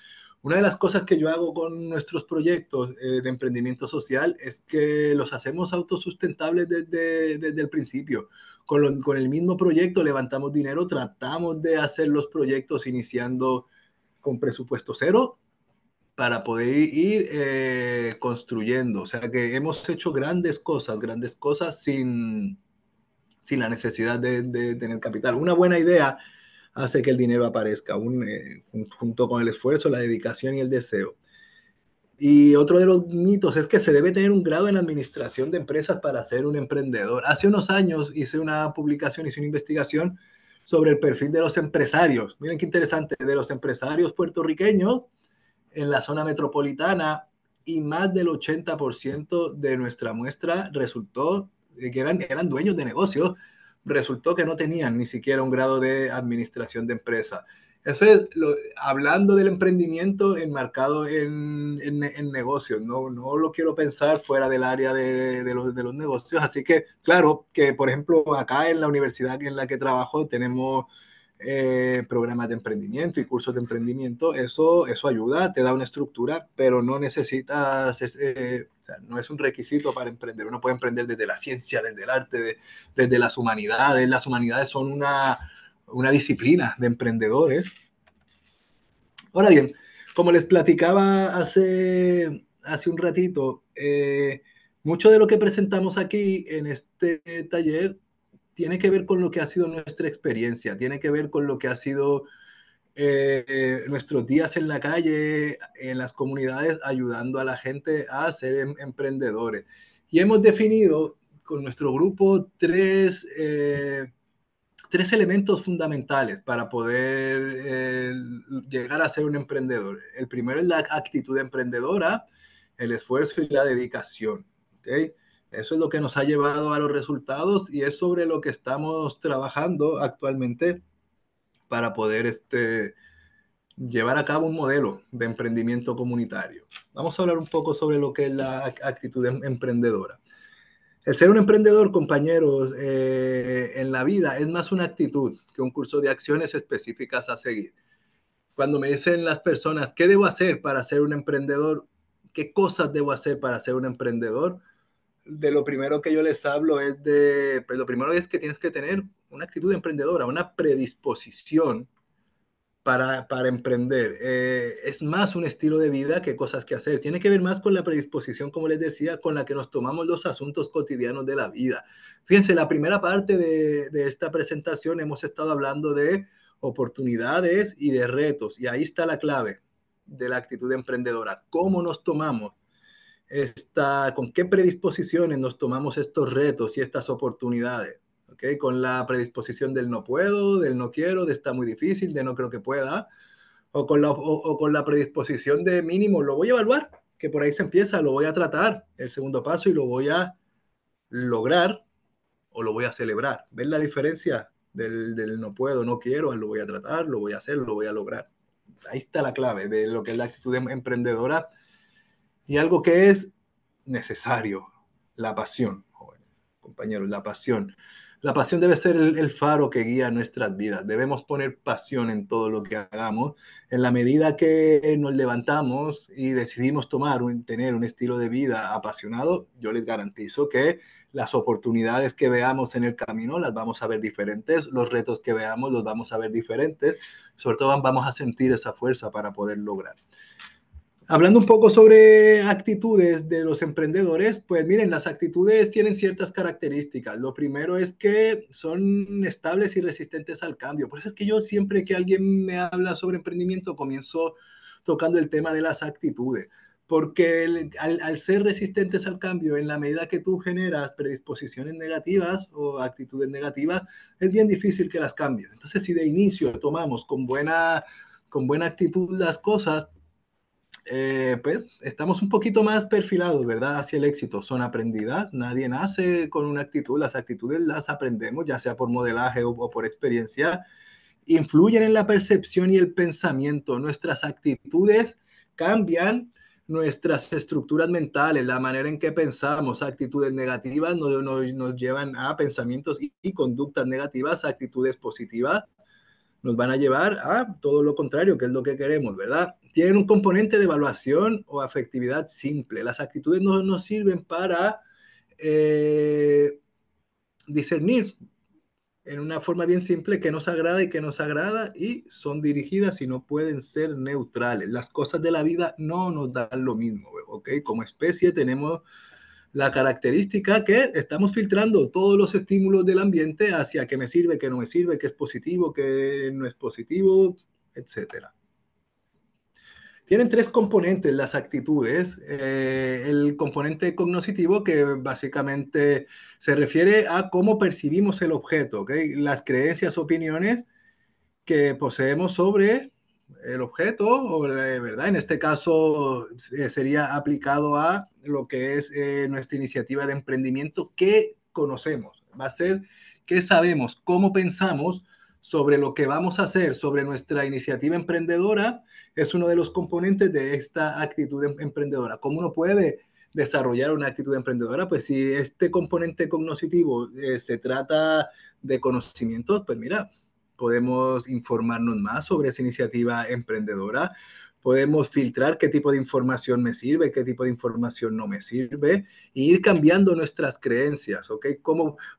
Una de las cosas que yo hago con nuestros proyectos eh, de emprendimiento social es que los hacemos autosustentables desde, el principio. Con, con el mismo proyecto levantamos dinero, tratamos de hacer los proyectos iniciando con presupuesto cero para poder ir eh, construyendo. O sea que hemos hecho grandes cosas, grandes cosas sin, sin la necesidad de, tener capital. Una buena idea hace que el dinero aparezca, eh, junto con el esfuerzo, la dedicación y el deseo. Y otro de los mitos es que se debe tener un grado en administración de empresas para ser un emprendedor. Hace unos años hice una publicación, hice una investigación sobre el perfil de los empresarios. Miren qué interesante, de los empresarios puertorriqueños, en la zona metropolitana y más del 80% de nuestra muestra resultó que eran, eran dueños de negocios, resultó que no tenían ni siquiera un grado de administración de empresa. Eso es lo, hablando del emprendimiento enmarcado en, en, en negocios, no, no, lo quiero pensar fuera del área de, de, los, de, los, negocios. Así que, claro, que por ejemplo, acá en la universidad en la que trabajo tenemos eh, programas de emprendimiento y cursos de emprendimiento, eso, eso ayuda, te da una estructura, pero no necesitas, eh, no es un requisito para emprender. Uno puede emprender desde la ciencia, desde el arte, desde las humanidades. Las humanidades son una, disciplina de emprendedores. Ahora bien, como les platicaba hace, hace un ratito, eh, mucho de lo que presentamos aquí en este taller tiene que ver con lo que ha sido nuestra experiencia, tiene que ver con lo que ha sido eh, nuestros días en la calle, en las comunidades, ayudando a la gente a ser em, emprendedores. Y hemos definido con nuestro grupo tres, eh, tres elementos fundamentales para poder eh, llegar a ser un emprendedor. El primero es la actitud emprendedora, el esfuerzo y la dedicación. ¿okay? Eso es lo que nos ha llevado a los resultados y es sobre lo que estamos trabajando actualmente para poder este, llevar a cabo un modelo de emprendimiento comunitario. Vamos a hablar un poco sobre lo que es la actitud em-, emprendedora. El ser un emprendedor, compañeros, eh, en la vida es más una actitud que un curso de acciones específicas a seguir. Cuando me dicen las personas, ¿qué debo hacer para ser un emprendedor? ¿Qué cosas debo hacer para ser un emprendedor? de lo primero que yo les hablo es de, pues lo primero es que tienes que tener una actitud emprendedora, una predisposición para, para emprender. Eh, es más un estilo de vida que cosas que hacer. Tiene que ver más con la predisposición, como les decía, con la que nos tomamos los asuntos cotidianos de la vida. Fíjense, la primera parte de, de esta presentación hemos estado hablando de oportunidades y de retos. Y ahí está la clave de la actitud emprendedora. ¿Cómo nos tomamos está con qué predisposiciones nos tomamos estos retos y estas oportunidades. ¿okay? Con la predisposición del no puedo, del no quiero, de está muy difícil, de no creo que pueda, o con la, o, con la predisposición de mínimo, lo voy a evaluar, que por ahí se empieza, lo voy a tratar, el segundo paso, y lo voy a lograr o lo voy a celebrar. ¿Ven la diferencia del, del, no puedo, no quiero, lo voy a tratar, lo voy a hacer, lo voy a lograr? Ahí está la clave de lo que es la actitud em-, emprendedora y algo que es necesario, la pasión, compañeros, la pasión. La pasión debe ser el, faro que guía nuestras vidas. Debemos poner pasión en todo lo que hagamos. En la medida que nos levantamos y decidimos tomar un, tener un estilo de vida apasionado, yo les garantizo que las oportunidades que veamos en el camino las vamos a ver diferentes, los retos que veamos los vamos a ver diferentes, sobre todo vamos a sentir esa fuerza para poder lograr. Hablando un poco sobre actitudes de los emprendedores, pues miren, las actitudes tienen ciertas características. Lo primero es que son estables y resistentes al cambio. Por eso es que yo siempre que alguien me habla sobre emprendimiento comienzo tocando el tema de las actitudes, porque al, ser resistentes al cambio, en la medida que tú generas predisposiciones negativas o actitudes negativas, es bien difícil que las cambies. Entonces, si de inicio tomamos con buena, con buena actitud las cosas, eh, pues estamos un poquito más perfilados, ¿verdad? Hacia el éxito. Son aprendidas, nadie nace con una actitud, las actitudes las aprendemos, ya sea por modelaje o, por experiencia. Influyen en la percepción y el pensamiento. Nuestras actitudes cambian nuestras estructuras mentales, la manera en que pensamos, actitudes negativas nos, nos, llevan a pensamientos y, conductas negativas, actitudes positivas nos van a llevar a todo lo contrario, que es lo que queremos, ¿verdad? tienen un componente de evaluación o afectividad simple. Las actitudes no nos sirven para eh, discernir en una forma bien simple que nos agrada y que nos agrada y son dirigidas y no pueden ser neutrales. Las cosas de la vida no nos dan lo mismo, ¿ok? Como especie tenemos la característica que estamos filtrando todos los estímulos del ambiente hacia qué me sirve, qué no me sirve, qué es positivo, qué no es positivo, etcétera. Tienen tres componentes las actitudes. Eh, el componente cognoscitivo, que básicamente se refiere a cómo percibimos el objeto, ¿okay? las creencias, opiniones que poseemos sobre el objeto, o la verdad, en este caso eh, sería aplicado a lo que es eh, nuestra iniciativa de emprendimiento que conocemos. Va a ser qué sabemos, cómo pensamos sobre lo que vamos a hacer, sobre nuestra iniciativa emprendedora, es uno de los componentes de esta actitud em-, emprendedora. ¿Cómo uno puede desarrollar una actitud emprendedora? Pues si este componente cognoscitivo eh, se trata de conocimientos, pues mira, podemos informarnos más sobre esa iniciativa emprendedora, podemos filtrar qué tipo de información me sirve, qué tipo de información no me sirve, e ir cambiando nuestras creencias, ¿ok?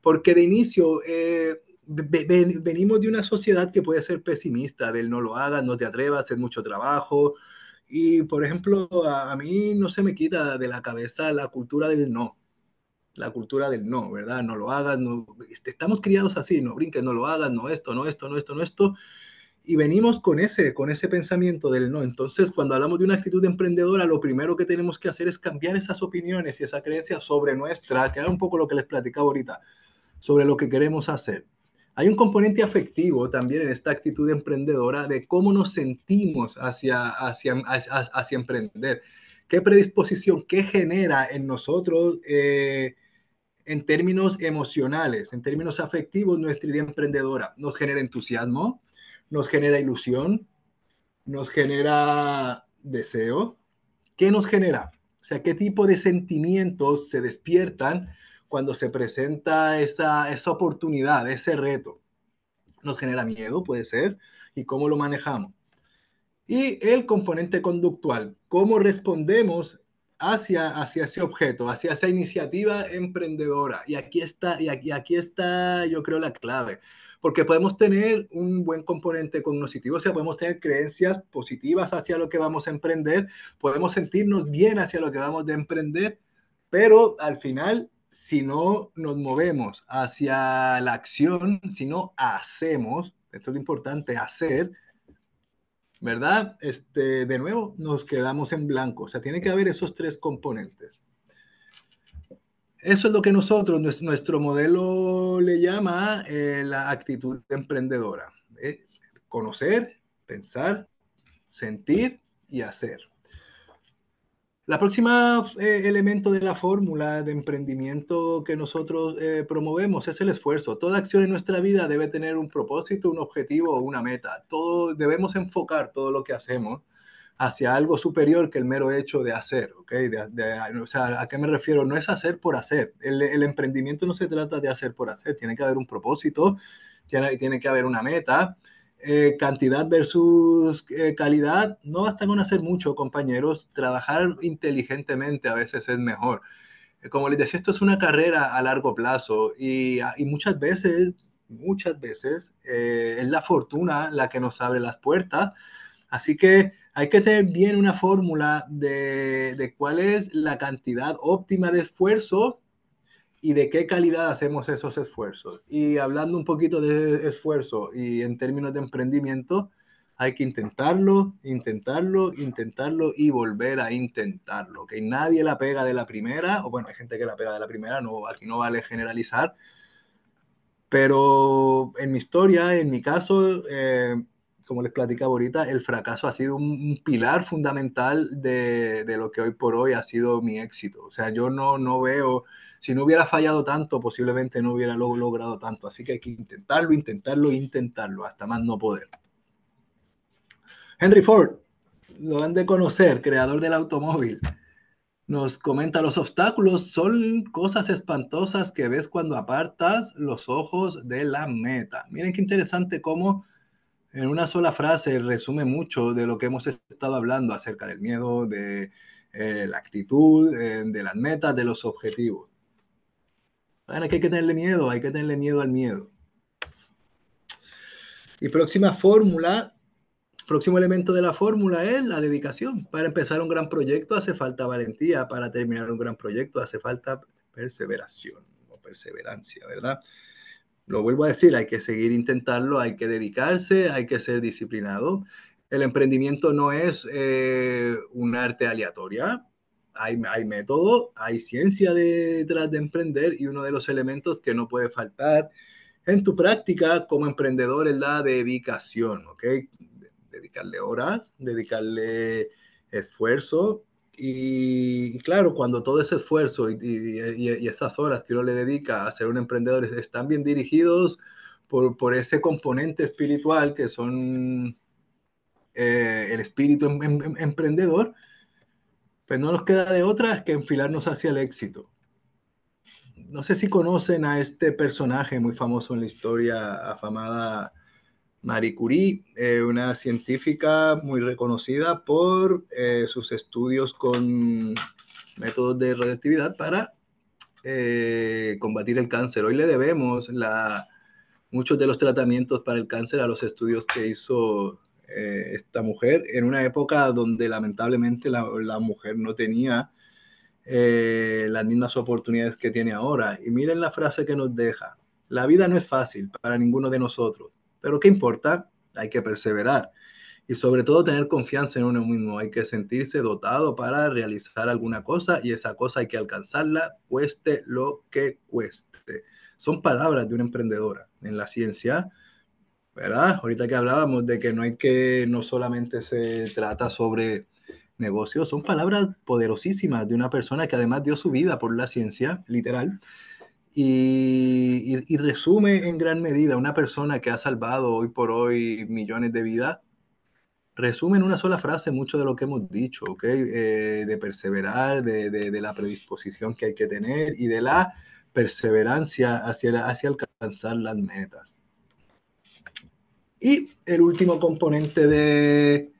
porque de inicio... Eh, venimos de una sociedad que puede ser pesimista, del no lo hagas, no te atrevas, hacer mucho trabajo. Y, por ejemplo, a, mí no se me quita de la cabeza la cultura del no. La cultura del no, ¿verdad? No lo hagas, este, estamos criados así, no brinques, no lo hagas, no esto, no esto, no esto, no esto. Y venimos con ese, con ese pensamiento del no. Entonces, cuando hablamos de una actitud emprendedora, lo primero que tenemos que hacer es cambiar esas opiniones y esa creencia sobre nuestra, que era un poco lo que les platicaba ahorita, sobre lo que queremos hacer hay un componente afectivo también en esta actitud emprendedora de cómo nos sentimos hacia, hacia, emprender. ¿Qué predisposición, qué genera en nosotros eh, en términos emocionales, en términos afectivos, nuestra idea emprendedora? ¿Nos genera entusiasmo? ¿Nos genera ilusión? ¿Nos genera deseo? ¿Qué nos genera? O sea, ¿qué tipo de sentimientos se despiertan cuando se presenta esa, oportunidad, ese reto? Nos genera miedo, puede ser, y cómo lo manejamos. Y el componente conductual, cómo respondemos hacia, hacia ese objeto, hacia esa iniciativa emprendedora. Y aquí está, y aquí, aquí está, yo creo, la clave. Porque podemos tener un buen componente cognitivo, o sea, podemos tener creencias positivas hacia lo que vamos a emprender, podemos sentirnos bien hacia lo que vamos a emprender, pero al final si no nos movemos hacia la acción, si no hacemos, esto es lo importante, hacer, ¿verdad? Este, de nuevo, nos quedamos en blanco. O sea, tiene que haber esos tres componentes. Eso es lo que nosotros, nuestro, modelo le llama eh, la actitud emprendedora. ¿eh? Conocer, pensar, sentir y hacer. La próxima eh, elemento de la fórmula de emprendimiento que nosotros eh, promovemos es el esfuerzo. Toda acción en nuestra vida debe tener un propósito, un objetivo o una meta. Todo, debemos enfocar todo lo que hacemos hacia algo superior que el mero hecho de hacer, ¿a qué me refiero? No es hacer por hacer. El, emprendimiento no se trata de hacer por hacer. Tiene que haber un propósito, tiene que haber una meta, eh, cantidad versus eh, calidad, no basta con hacer mucho, compañeros. Trabajar inteligentemente a veces es mejor. Eh, como les decía, esto es una carrera a largo plazo y, ah, muchas veces, muchas veces, es la fortuna la que nos abre las puertas. Así que hay que tener bien una fórmula de, de cuál es la cantidad óptima de esfuerzo y de qué calidad hacemos esos esfuerzos. Y hablando un poquito de esfuerzo y en términos de emprendimiento, hay que intentarlo, intentarlo, intentarlo y volver a intentarlo. Que nadie la pega de la primera, o bueno, hay gente que la pega de la primera, no, aquí no vale generalizar, pero en mi historia, en mi caso, eh, como les platicaba ahorita, el fracaso ha sido un, pilar fundamental de, lo que hoy por hoy ha sido mi éxito. O sea, yo no, no veo, si no hubiera fallado tanto, posiblemente no hubiera logrado tanto. Así que hay que intentarlo, intentarlo, intentarlo, hasta más no poder. Henry Ford, lo han de conocer, creador del automóvil. Nos comenta, los obstáculos son cosas espantosas que ves cuando apartas los ojos de la meta. Miren qué interesante cómo en una sola frase resume mucho de lo que hemos estado hablando acerca del miedo, de eh, la actitud, eh, de las metas, de los objetivos. que hay que tenerle miedo, hay que tenerle miedo al miedo. Y próxima fórmula, próximo elemento de la fórmula es la dedicación. Para empezar un gran proyecto hace falta valentía, para terminar un gran proyecto hace falta perseveración o perseverancia, ¿verdad? lo vuelvo a decir, hay que seguir intentarlo, hay que dedicarse, hay que ser disciplinado. El emprendimiento no es eh, un arte aleatoria. Hay, hay método, hay ciencia detrás de emprender y uno de los elementos que no puede faltar en tu práctica como emprendedor es la dedicación, ¿ok? Dedicarle horas, dedicarle esfuerzo, y, claro, cuando todo ese esfuerzo y, y, esas horas que uno le dedica a ser un emprendedor están bien dirigidos por, ese componente espiritual que son eh, el espíritu em, em, em, emprendedor, pues no nos queda de otra que enfilarnos hacia el éxito. No sé si conocen a este personaje muy famoso en la historia afamada Marie Curie, eh, una científica muy reconocida por eh, sus estudios con métodos de radioactividad para eh, combatir el cáncer. Hoy le debemos muchos de los tratamientos para el cáncer a los estudios que hizo esta mujer en una época donde lamentablemente la mujer no tenía las mismas oportunidades que tiene ahora. Y miren la frase que nos deja. La vida no es fácil para ninguno de nosotros pero ¿qué importa? Hay que perseverar y sobre todo tener confianza en uno mismo. Hay que sentirse dotado para realizar alguna cosa y esa cosa hay que alcanzarla, cueste lo que cueste. Son palabras de una emprendedora en la ciencia, ¿verdad? Ahorita que hablábamos de que no hay que, no solamente se trata sobre negocios, son palabras poderosísimas de una persona que además dio su vida por la ciencia, literal y, resume en gran medida una persona que ha salvado hoy por hoy millones de vidas. Resume en una sola frase mucho de lo que hemos dicho, ¿ok? Eh, de perseverar, de, de, la predisposición que hay que tener y de la perseverancia hacia, hacia alcanzar las metas. Y el último componente de,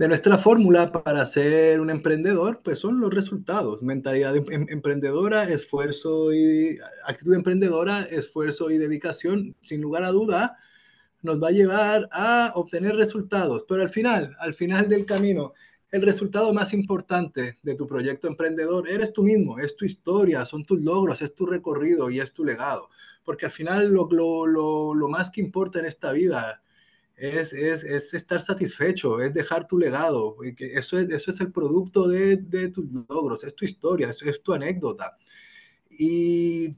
de nuestra fórmula para ser un emprendedor, pues son los resultados, mentalidad em-, em-, emprendedora, esfuerzo y actitud emprendedora, esfuerzo y dedicación, sin lugar a duda, nos va a llevar a obtener resultados, pero al final, al final del camino, el resultado más importante de tu proyecto emprendedor eres tú mismo, es tu historia, son tus logros, es tu recorrido y es tu legado. Porque al final lo, lo, lo más que importa en esta vida es, estar satisfecho, es dejar tu legado. Eh, eso es, eso es el producto de, tus logros, es tu historia, es, tu anécdota. Y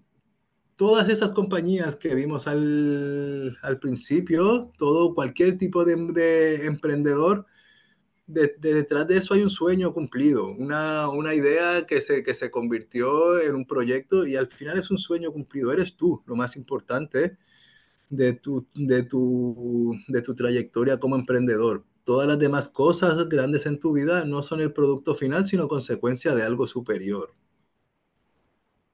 todas esas compañías que vimos al, principio, todo cualquier tipo de, emprendedor, detrás de eso hay un sueño cumplido, una, idea que se, que se convirtió en un proyecto y al final es un sueño cumplido, eres tú lo más importante de tu, de tu, de tu trayectoria como emprendedor. Todas las demás cosas grandes en tu vida no son el producto final, sino consecuencia de algo superior.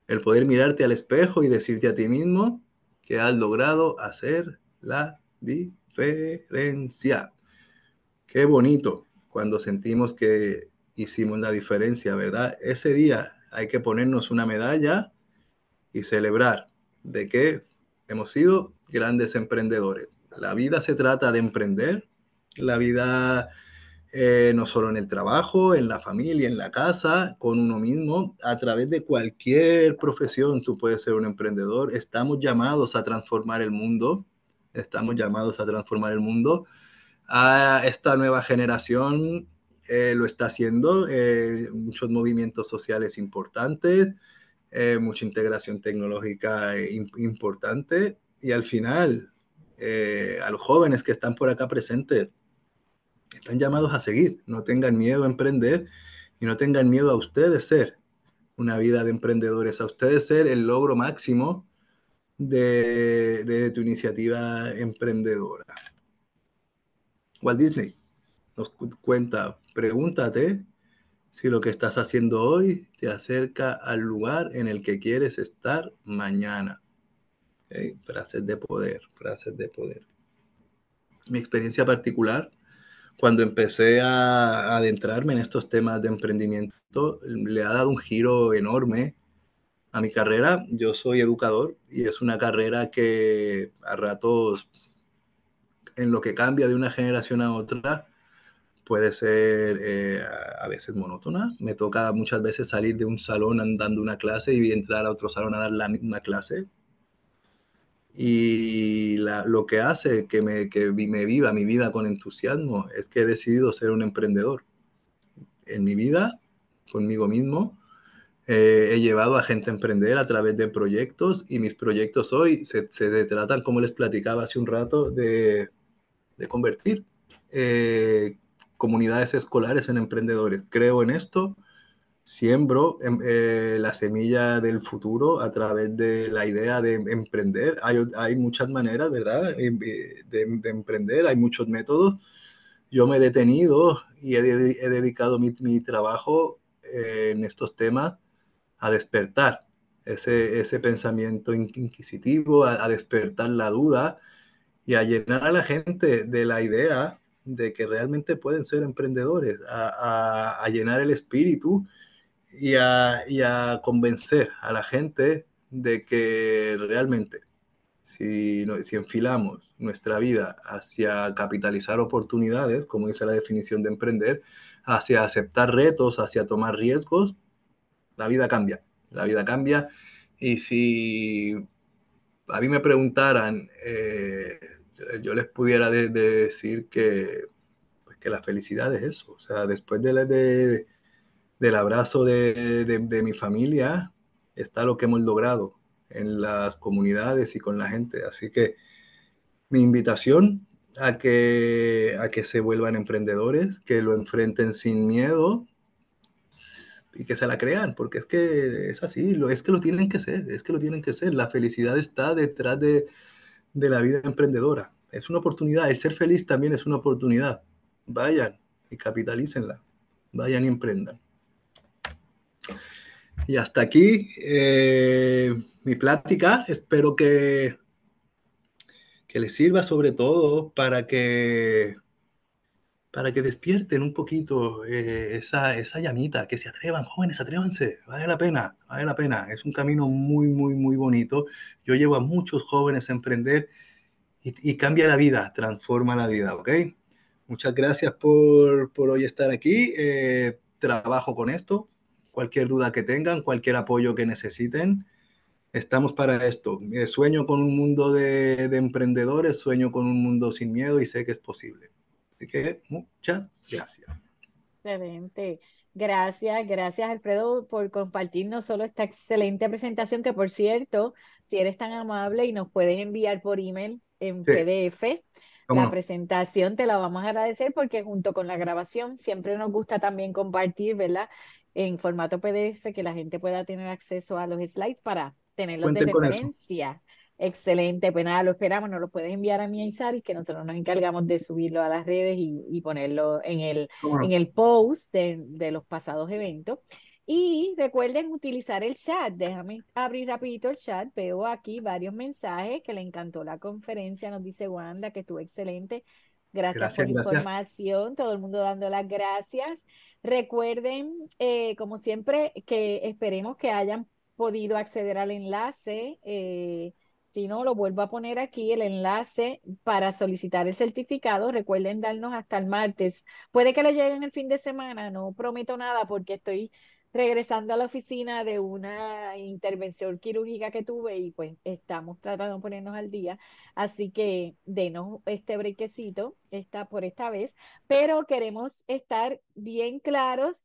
El poder mirarte al espejo y decirte a ti mismo que has logrado hacer la diferencia. Qué bonito cuando sentimos que hicimos la diferencia, ¿verdad? Ese día hay que ponernos una medalla y celebrar de que hemos sido grandes emprendedores. La vida se trata de emprender, la vida eh, no solo en el trabajo, en la familia, en la casa, con uno mismo, a través de cualquier profesión tú puedes ser un emprendedor. Estamos llamados a transformar el mundo, estamos llamados a transformar el mundo. esta nueva generación eh, lo está haciendo, eh, muchos movimientos sociales importantes, mucha integración tecnológica importante y al final, eh, a los jóvenes que están por acá presentes, están llamados a seguir. No tengan miedo a emprender y no tengan miedo a ustedes ser una vida de emprendedores, a ustedes ser el logro máximo de, de tu iniciativa emprendedora. Walt Disney nos cuenta, pregúntate si lo que estás haciendo hoy te acerca al lugar en el que quieres estar mañana frases de poder, frases de poder. Mi experiencia particular, cuando empecé a adentrarme en estos temas de emprendimiento, le ha dado un giro enorme a mi carrera. Yo soy educador y es una carrera que a ratos, en lo que cambia de una generación a otra, puede ser eh, a veces monótona. Me toca muchas veces salir de un salón dando una clase y entrar a otro salón a dar la misma clase y lo que hace que me, viva mi vida con entusiasmo es que he decidido ser un emprendedor. En mi vida, conmigo mismo, eh, he llevado a gente a emprender a través de proyectos y mis proyectos hoy se, se tratan, como les platicaba hace un rato, de, convertir eh, comunidades escolares en emprendedores. Creo en esto, siembro em, eh, la semilla del futuro a través de la idea de emprender. Hay, muchas maneras, ¿verdad? Em, eh, de, emprender, hay muchos métodos. Yo me he detenido y he, dedicado mi, trabajo eh, en estos temas a despertar ese, pensamiento inquisitivo, a, despertar la duda y a llenar a la gente de la idea de que realmente pueden ser emprendedores, a llenar el espíritu y a, convencer a la gente de que realmente si, si, enfilamos nuestra vida hacia capitalizar oportunidades, como dice la definición de emprender, hacia aceptar retos, hacia tomar riesgos, la vida cambia. La vida cambia. Y si a mí me preguntaran, eh, yo les pudiera decir que, pues, que la felicidad es eso. O sea, después de, del abrazo de, mi familia está lo que hemos logrado en las comunidades y con la gente. Así que mi invitación a que, a que se vuelvan emprendedores, que lo enfrenten sin miedo y que se la crean, porque es que es así, es que lo tienen que ser, es que lo tienen que ser. La felicidad está detrás de, de la vida emprendedora. Es una oportunidad, el ser feliz también es una oportunidad. Vayan y capitalícenla, vayan y emprendan. Y hasta aquí eh, mi plática. Espero que, que les sirva sobre todo para que, para que despierten un poquito eh, esa, esa, llamita, que se atrevan, jóvenes, atrévanse, vale la pena, vale la pena. Es un camino muy, muy, muy bonito. Yo llevo a muchos jóvenes a emprender y, cambia la vida, transforma la vida, ¿ok? Muchas gracias por, por hoy estar aquí. Eh, trabajo con esto, cualquier duda que tengan, cualquier apoyo que necesiten. Estamos para esto. Eh, sueño con un mundo de, emprendedores, sueño con un mundo sin miedo y sé que es posible. Así que muchas gracias. Excelente. Gracias, gracias Alfredo por compartirnos solo esta excelente presentación, que por cierto, si eres tan amable y nos puedes enviar por email en PDF, la presentación te la vamos a agradecer porque junto con la grabación siempre nos gusta también compartir, ¿verdad? en formato PDF que la gente pueda tener acceso a los slides para tenerlos de referencia. Excelente, pues nada, lo esperamos, nos lo puedes enviar a mí a y que nosotros nos encargamos de subirlo a las redes y, ponerlo en el, en el post de, los pasados eventos. Y recuerden utilizar el chat. Déjame abrir rapidito el chat. Veo aquí varios mensajes que le encantó la conferencia. Nos dice Wanda que estuvo excelente. gracias por la información. Todo el mundo dando las gracias. Recuerden, eh, como siempre, que esperemos que hayan podido acceder al enlace. Eh, si no, lo vuelvo a poner aquí, el enlace para solicitar el certificado. Recuerden darnos hasta el martes. Puede que le lleguen el fin de semana, no prometo nada porque estoy regresando a la oficina de una intervención quirúrgica que tuve y pues estamos tratando de ponernos al día. Así que denos este brequecito esta, por esta vez, pero queremos estar bien claros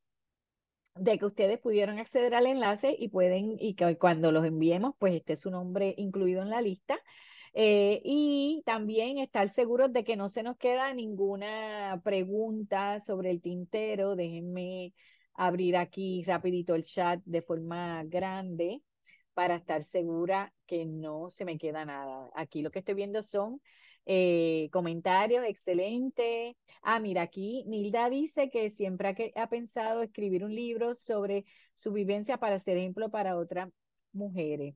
de que ustedes pudieron acceder al enlace y pueden, y que cuando los enviemos, pues es su nombre incluido en la lista. Eh, y también estar seguros de que no se nos queda ninguna pregunta sobre el tintero. Déjenme abrir aquí rapidito el chat de forma grande para estar segura que no se me queda nada. Aquí lo que estoy viendo son eh, comentarios, excelente. Ah, mira, aquí Nilda dice que siempre ha, pensado escribir un libro sobre su vivencia para ser ejemplo para otras mujeres.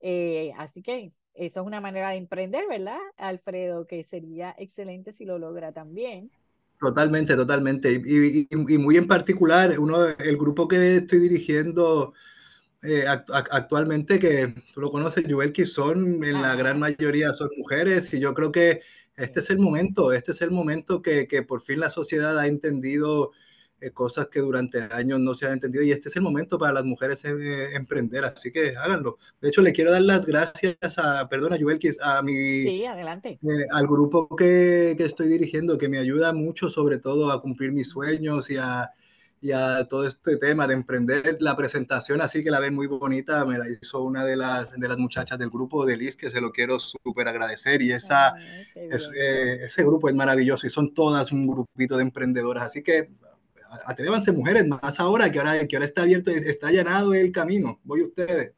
Eh, así que eso es una manera de emprender, ¿verdad, Alfredo? Que sería excelente si lo logra también. Totalmente, totalmente. Y, muy en particular, uno, el grupo que estoy dirigiendo eh, actualmente, que tú lo conoces, Joel, que son en la gran mayoría son mujeres y yo creo que este es el momento, este es el momento que, que por fin la sociedad ha entendido eh, cosas que durante años no se han entendido y este es el momento para las mujeres eh, emprender, así que háganlo. De hecho, le quiero dar las gracias a, perdona, que a mi... Sí, adelante. Eh, al grupo que, que estoy dirigiendo, que me ayuda mucho sobre todo a cumplir mis sueños y a y a todo este tema de emprender la presentación, así que la ven muy bonita, me la hizo una de las, de las muchachas del grupo de Liz, que se lo quiero súper agradecer, y esa, ese grupo es maravilloso, y son todas un grupito de emprendedoras, así que atrévanse mujeres, más ahora que ahora, que ahora está abierto, está llenado el camino, voy ustedes.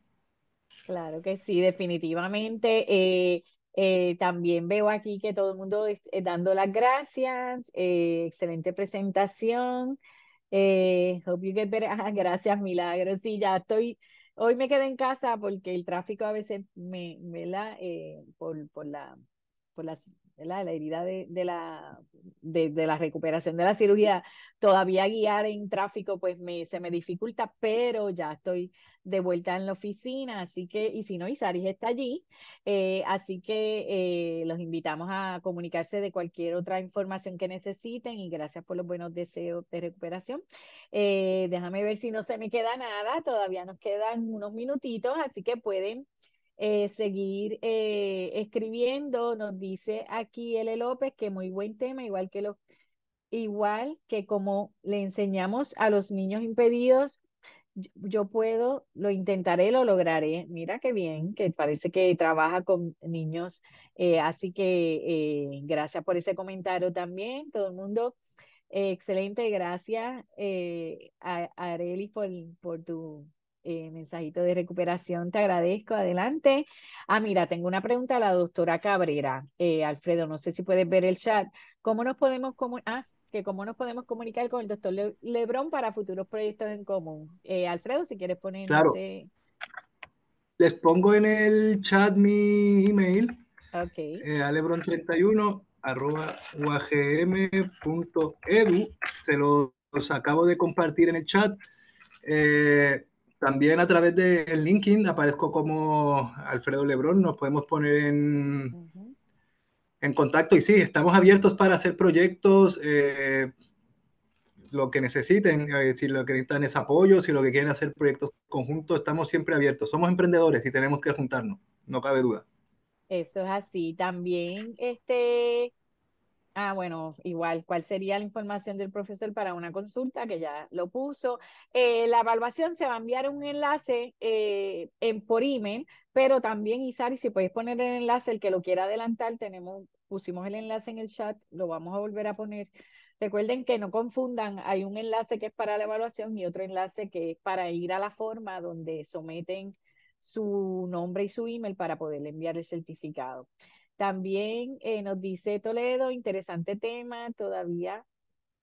Claro que sí, definitivamente. Eh, eh, también veo aquí que todo el mundo eh, dando las gracias, excelente presentación. [laughs] Ah, gracias, milagros, Sí, ya estoy, hoy me quedé en casa porque el tráfico a veces me, me por, por la, por las la herida de, la, de, la recuperación de la cirugía, todavía guiar en tráfico pues me, se me dificulta, pero ya estoy de vuelta en la oficina, así que, y si no, Isaris está allí, eh, así que eh, los invitamos a comunicarse de cualquier otra información que necesiten y gracias por los buenos deseos de recuperación. Eh, déjame ver si no se me queda nada, todavía nos quedan unos minutitos, así que pueden eh, seguir eh, escribiendo. Nos dice aquí L. López que muy buen tema, igual que lo igual que como le enseñamos a los niños impedidos, yo, puedo, lo intentaré, lo lograré. Mira qué bien, que parece que trabaja con niños. Eh, así que gracias por ese comentario también. Todo el mundo, excelente, gracias a, Areli por, por tu eh, mensajito de recuperación, te agradezco, adelante. Ah, mira, tengo una pregunta a la doctora Cabrera. Eh, Alfredo, no sé si puedes ver el chat. ¿Cómo nos podemos comunicar? Ah, que cómo nos podemos comunicar con el doctor Lebrón para futuros proyectos en común. Eh, Alfredo, si quieres poner... Claro. Les pongo en el chat mi email. Okay. alebron31 arroba uagm.edu. Se los acabo de compartir en el chat. Eh, también a través de LinkedIn aparezco como Alfredo Lebrón, nos podemos poner en, en contacto y sí, estamos abiertos para hacer proyectos, eh, lo que necesiten, eh, si lo que necesitan es apoyo, si lo que quieren hacer proyectos conjuntos, estamos siempre abiertos. Somos emprendedores y tenemos que juntarnos, no cabe duda. Eso es así. También este, Ah, bueno, igual, ¿cuál sería la información del profesor para una consulta? Que ya lo puso. Eh, la evaluación se va a enviar un enlace eh, en, por email, pero también, Isari, si puedes poner el enlace, el que lo quiera adelantar, tenemos, pusimos el enlace en el chat, lo vamos a volver a poner. Recuerden que no confundan, hay un enlace que es para la evaluación y otro enlace que es para ir a la forma donde someten su nombre y su email para poder enviar el certificado. También eh, nos dice Toledo, interesante tema, todavía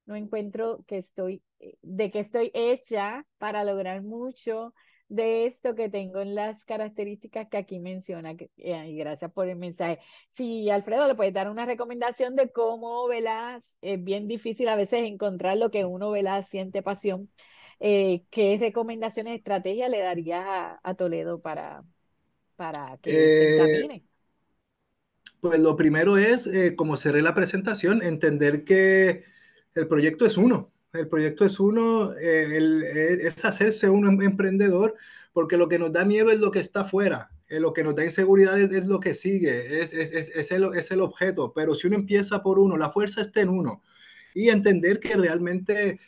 no encuentro que estoy, eh, de que estoy hecha para lograr mucho de esto que tengo en las características que aquí menciona. Eh, y gracias por el mensaje. Si Alfredo le puedes dar una recomendación de cómo velas, es bien difícil a veces encontrar lo que uno vela, siente pasión. ¿Qué recomendaciones, estrategias le darías a, Toledo para, para que camine? Pues lo primero es, eh, como cerré la presentación, entender que el proyecto es uno. El proyecto es uno, eh, eh, es hacerse un em-, emprendedor, porque lo que nos da miedo es lo que está afuera, lo que nos da inseguridad es, lo que sigue, es, el, es el objeto. Pero si uno empieza por uno, la fuerza está en uno. Y entender que realmente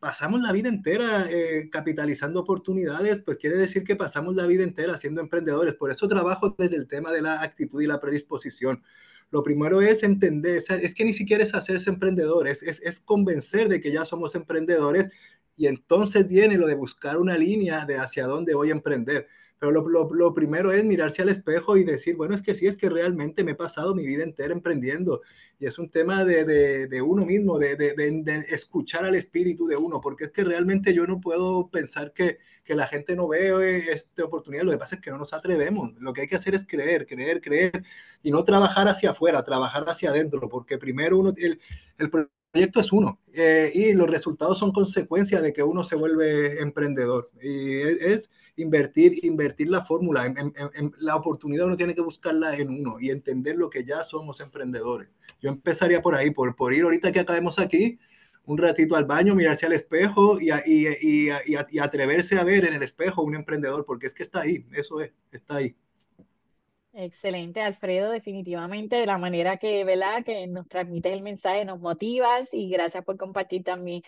pasamos la vida entera eh, capitalizando oportunidades, pues quiere decir que pasamos la vida entera siendo emprendedores. Por eso trabajo desde el tema de la actitud y la predisposición. Lo primero es entender, es que ni siquiera es hacerse emprendedores, es, es convencer de que ya somos emprendedores y entonces viene lo de buscar una línea de hacia dónde voy a emprender. Pero lo, primero es mirarse al espejo y decir, bueno, es que sí, es que realmente me he pasado mi vida entera emprendiendo. Y es un tema de, uno mismo, de, escuchar al espíritu de uno, porque es que realmente yo no puedo pensar que, la gente no ve eh, esta oportunidad. Lo que pasa es que no nos atrevemos. Lo que hay que hacer es creer, creer, creer y no trabajar hacia afuera, trabajar hacia adentro, porque primero uno, el, el proyecto es uno eh, y los resultados son consecuencia de que uno se vuelve emprendedor. Y es, invertir, invertir la fórmula, en, la oportunidad uno tiene que buscarla en uno y entender lo que ya somos emprendedores. Yo empezaría por ahí, por, por ir ahorita que acabemos aquí, un ratito al baño, mirarse al espejo y, y, y, y atreverse a ver en el espejo un emprendedor, porque es que está ahí, eso es, está ahí. Excelente, Alfredo, definitivamente de la manera que, que nos transmites el mensaje, nos motivas y gracias por compartir también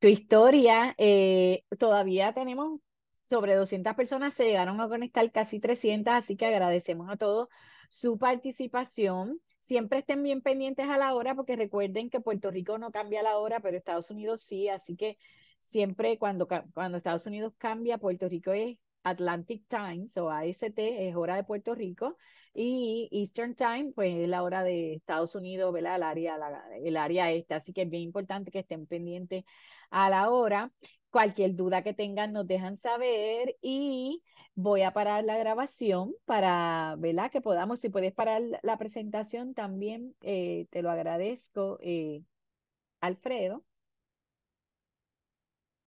tu historia. Eh, todavía tenemos sobre 200 personas, se llegaron a conectar casi 300, así que agradecemos a todos su participación. Siempre estén bien pendientes a la hora porque recuerden que Puerto Rico no cambia la hora, pero Estados Unidos sí, así que siempre cuando, cuando Estados Unidos cambia, Puerto Rico es Atlantic Time, o AST es hora de Puerto Rico, y Eastern Time, pues es la hora de Estados Unidos, ¿verdad? El área, la, el área este, así que es bien importante que estén pendientes a la hora. Cualquier duda que tengan nos dejan saber y voy a parar la grabación para, ¿verdad? Que podamos, si puedes parar la presentación también, eh, te lo agradezco, eh, Alfredo.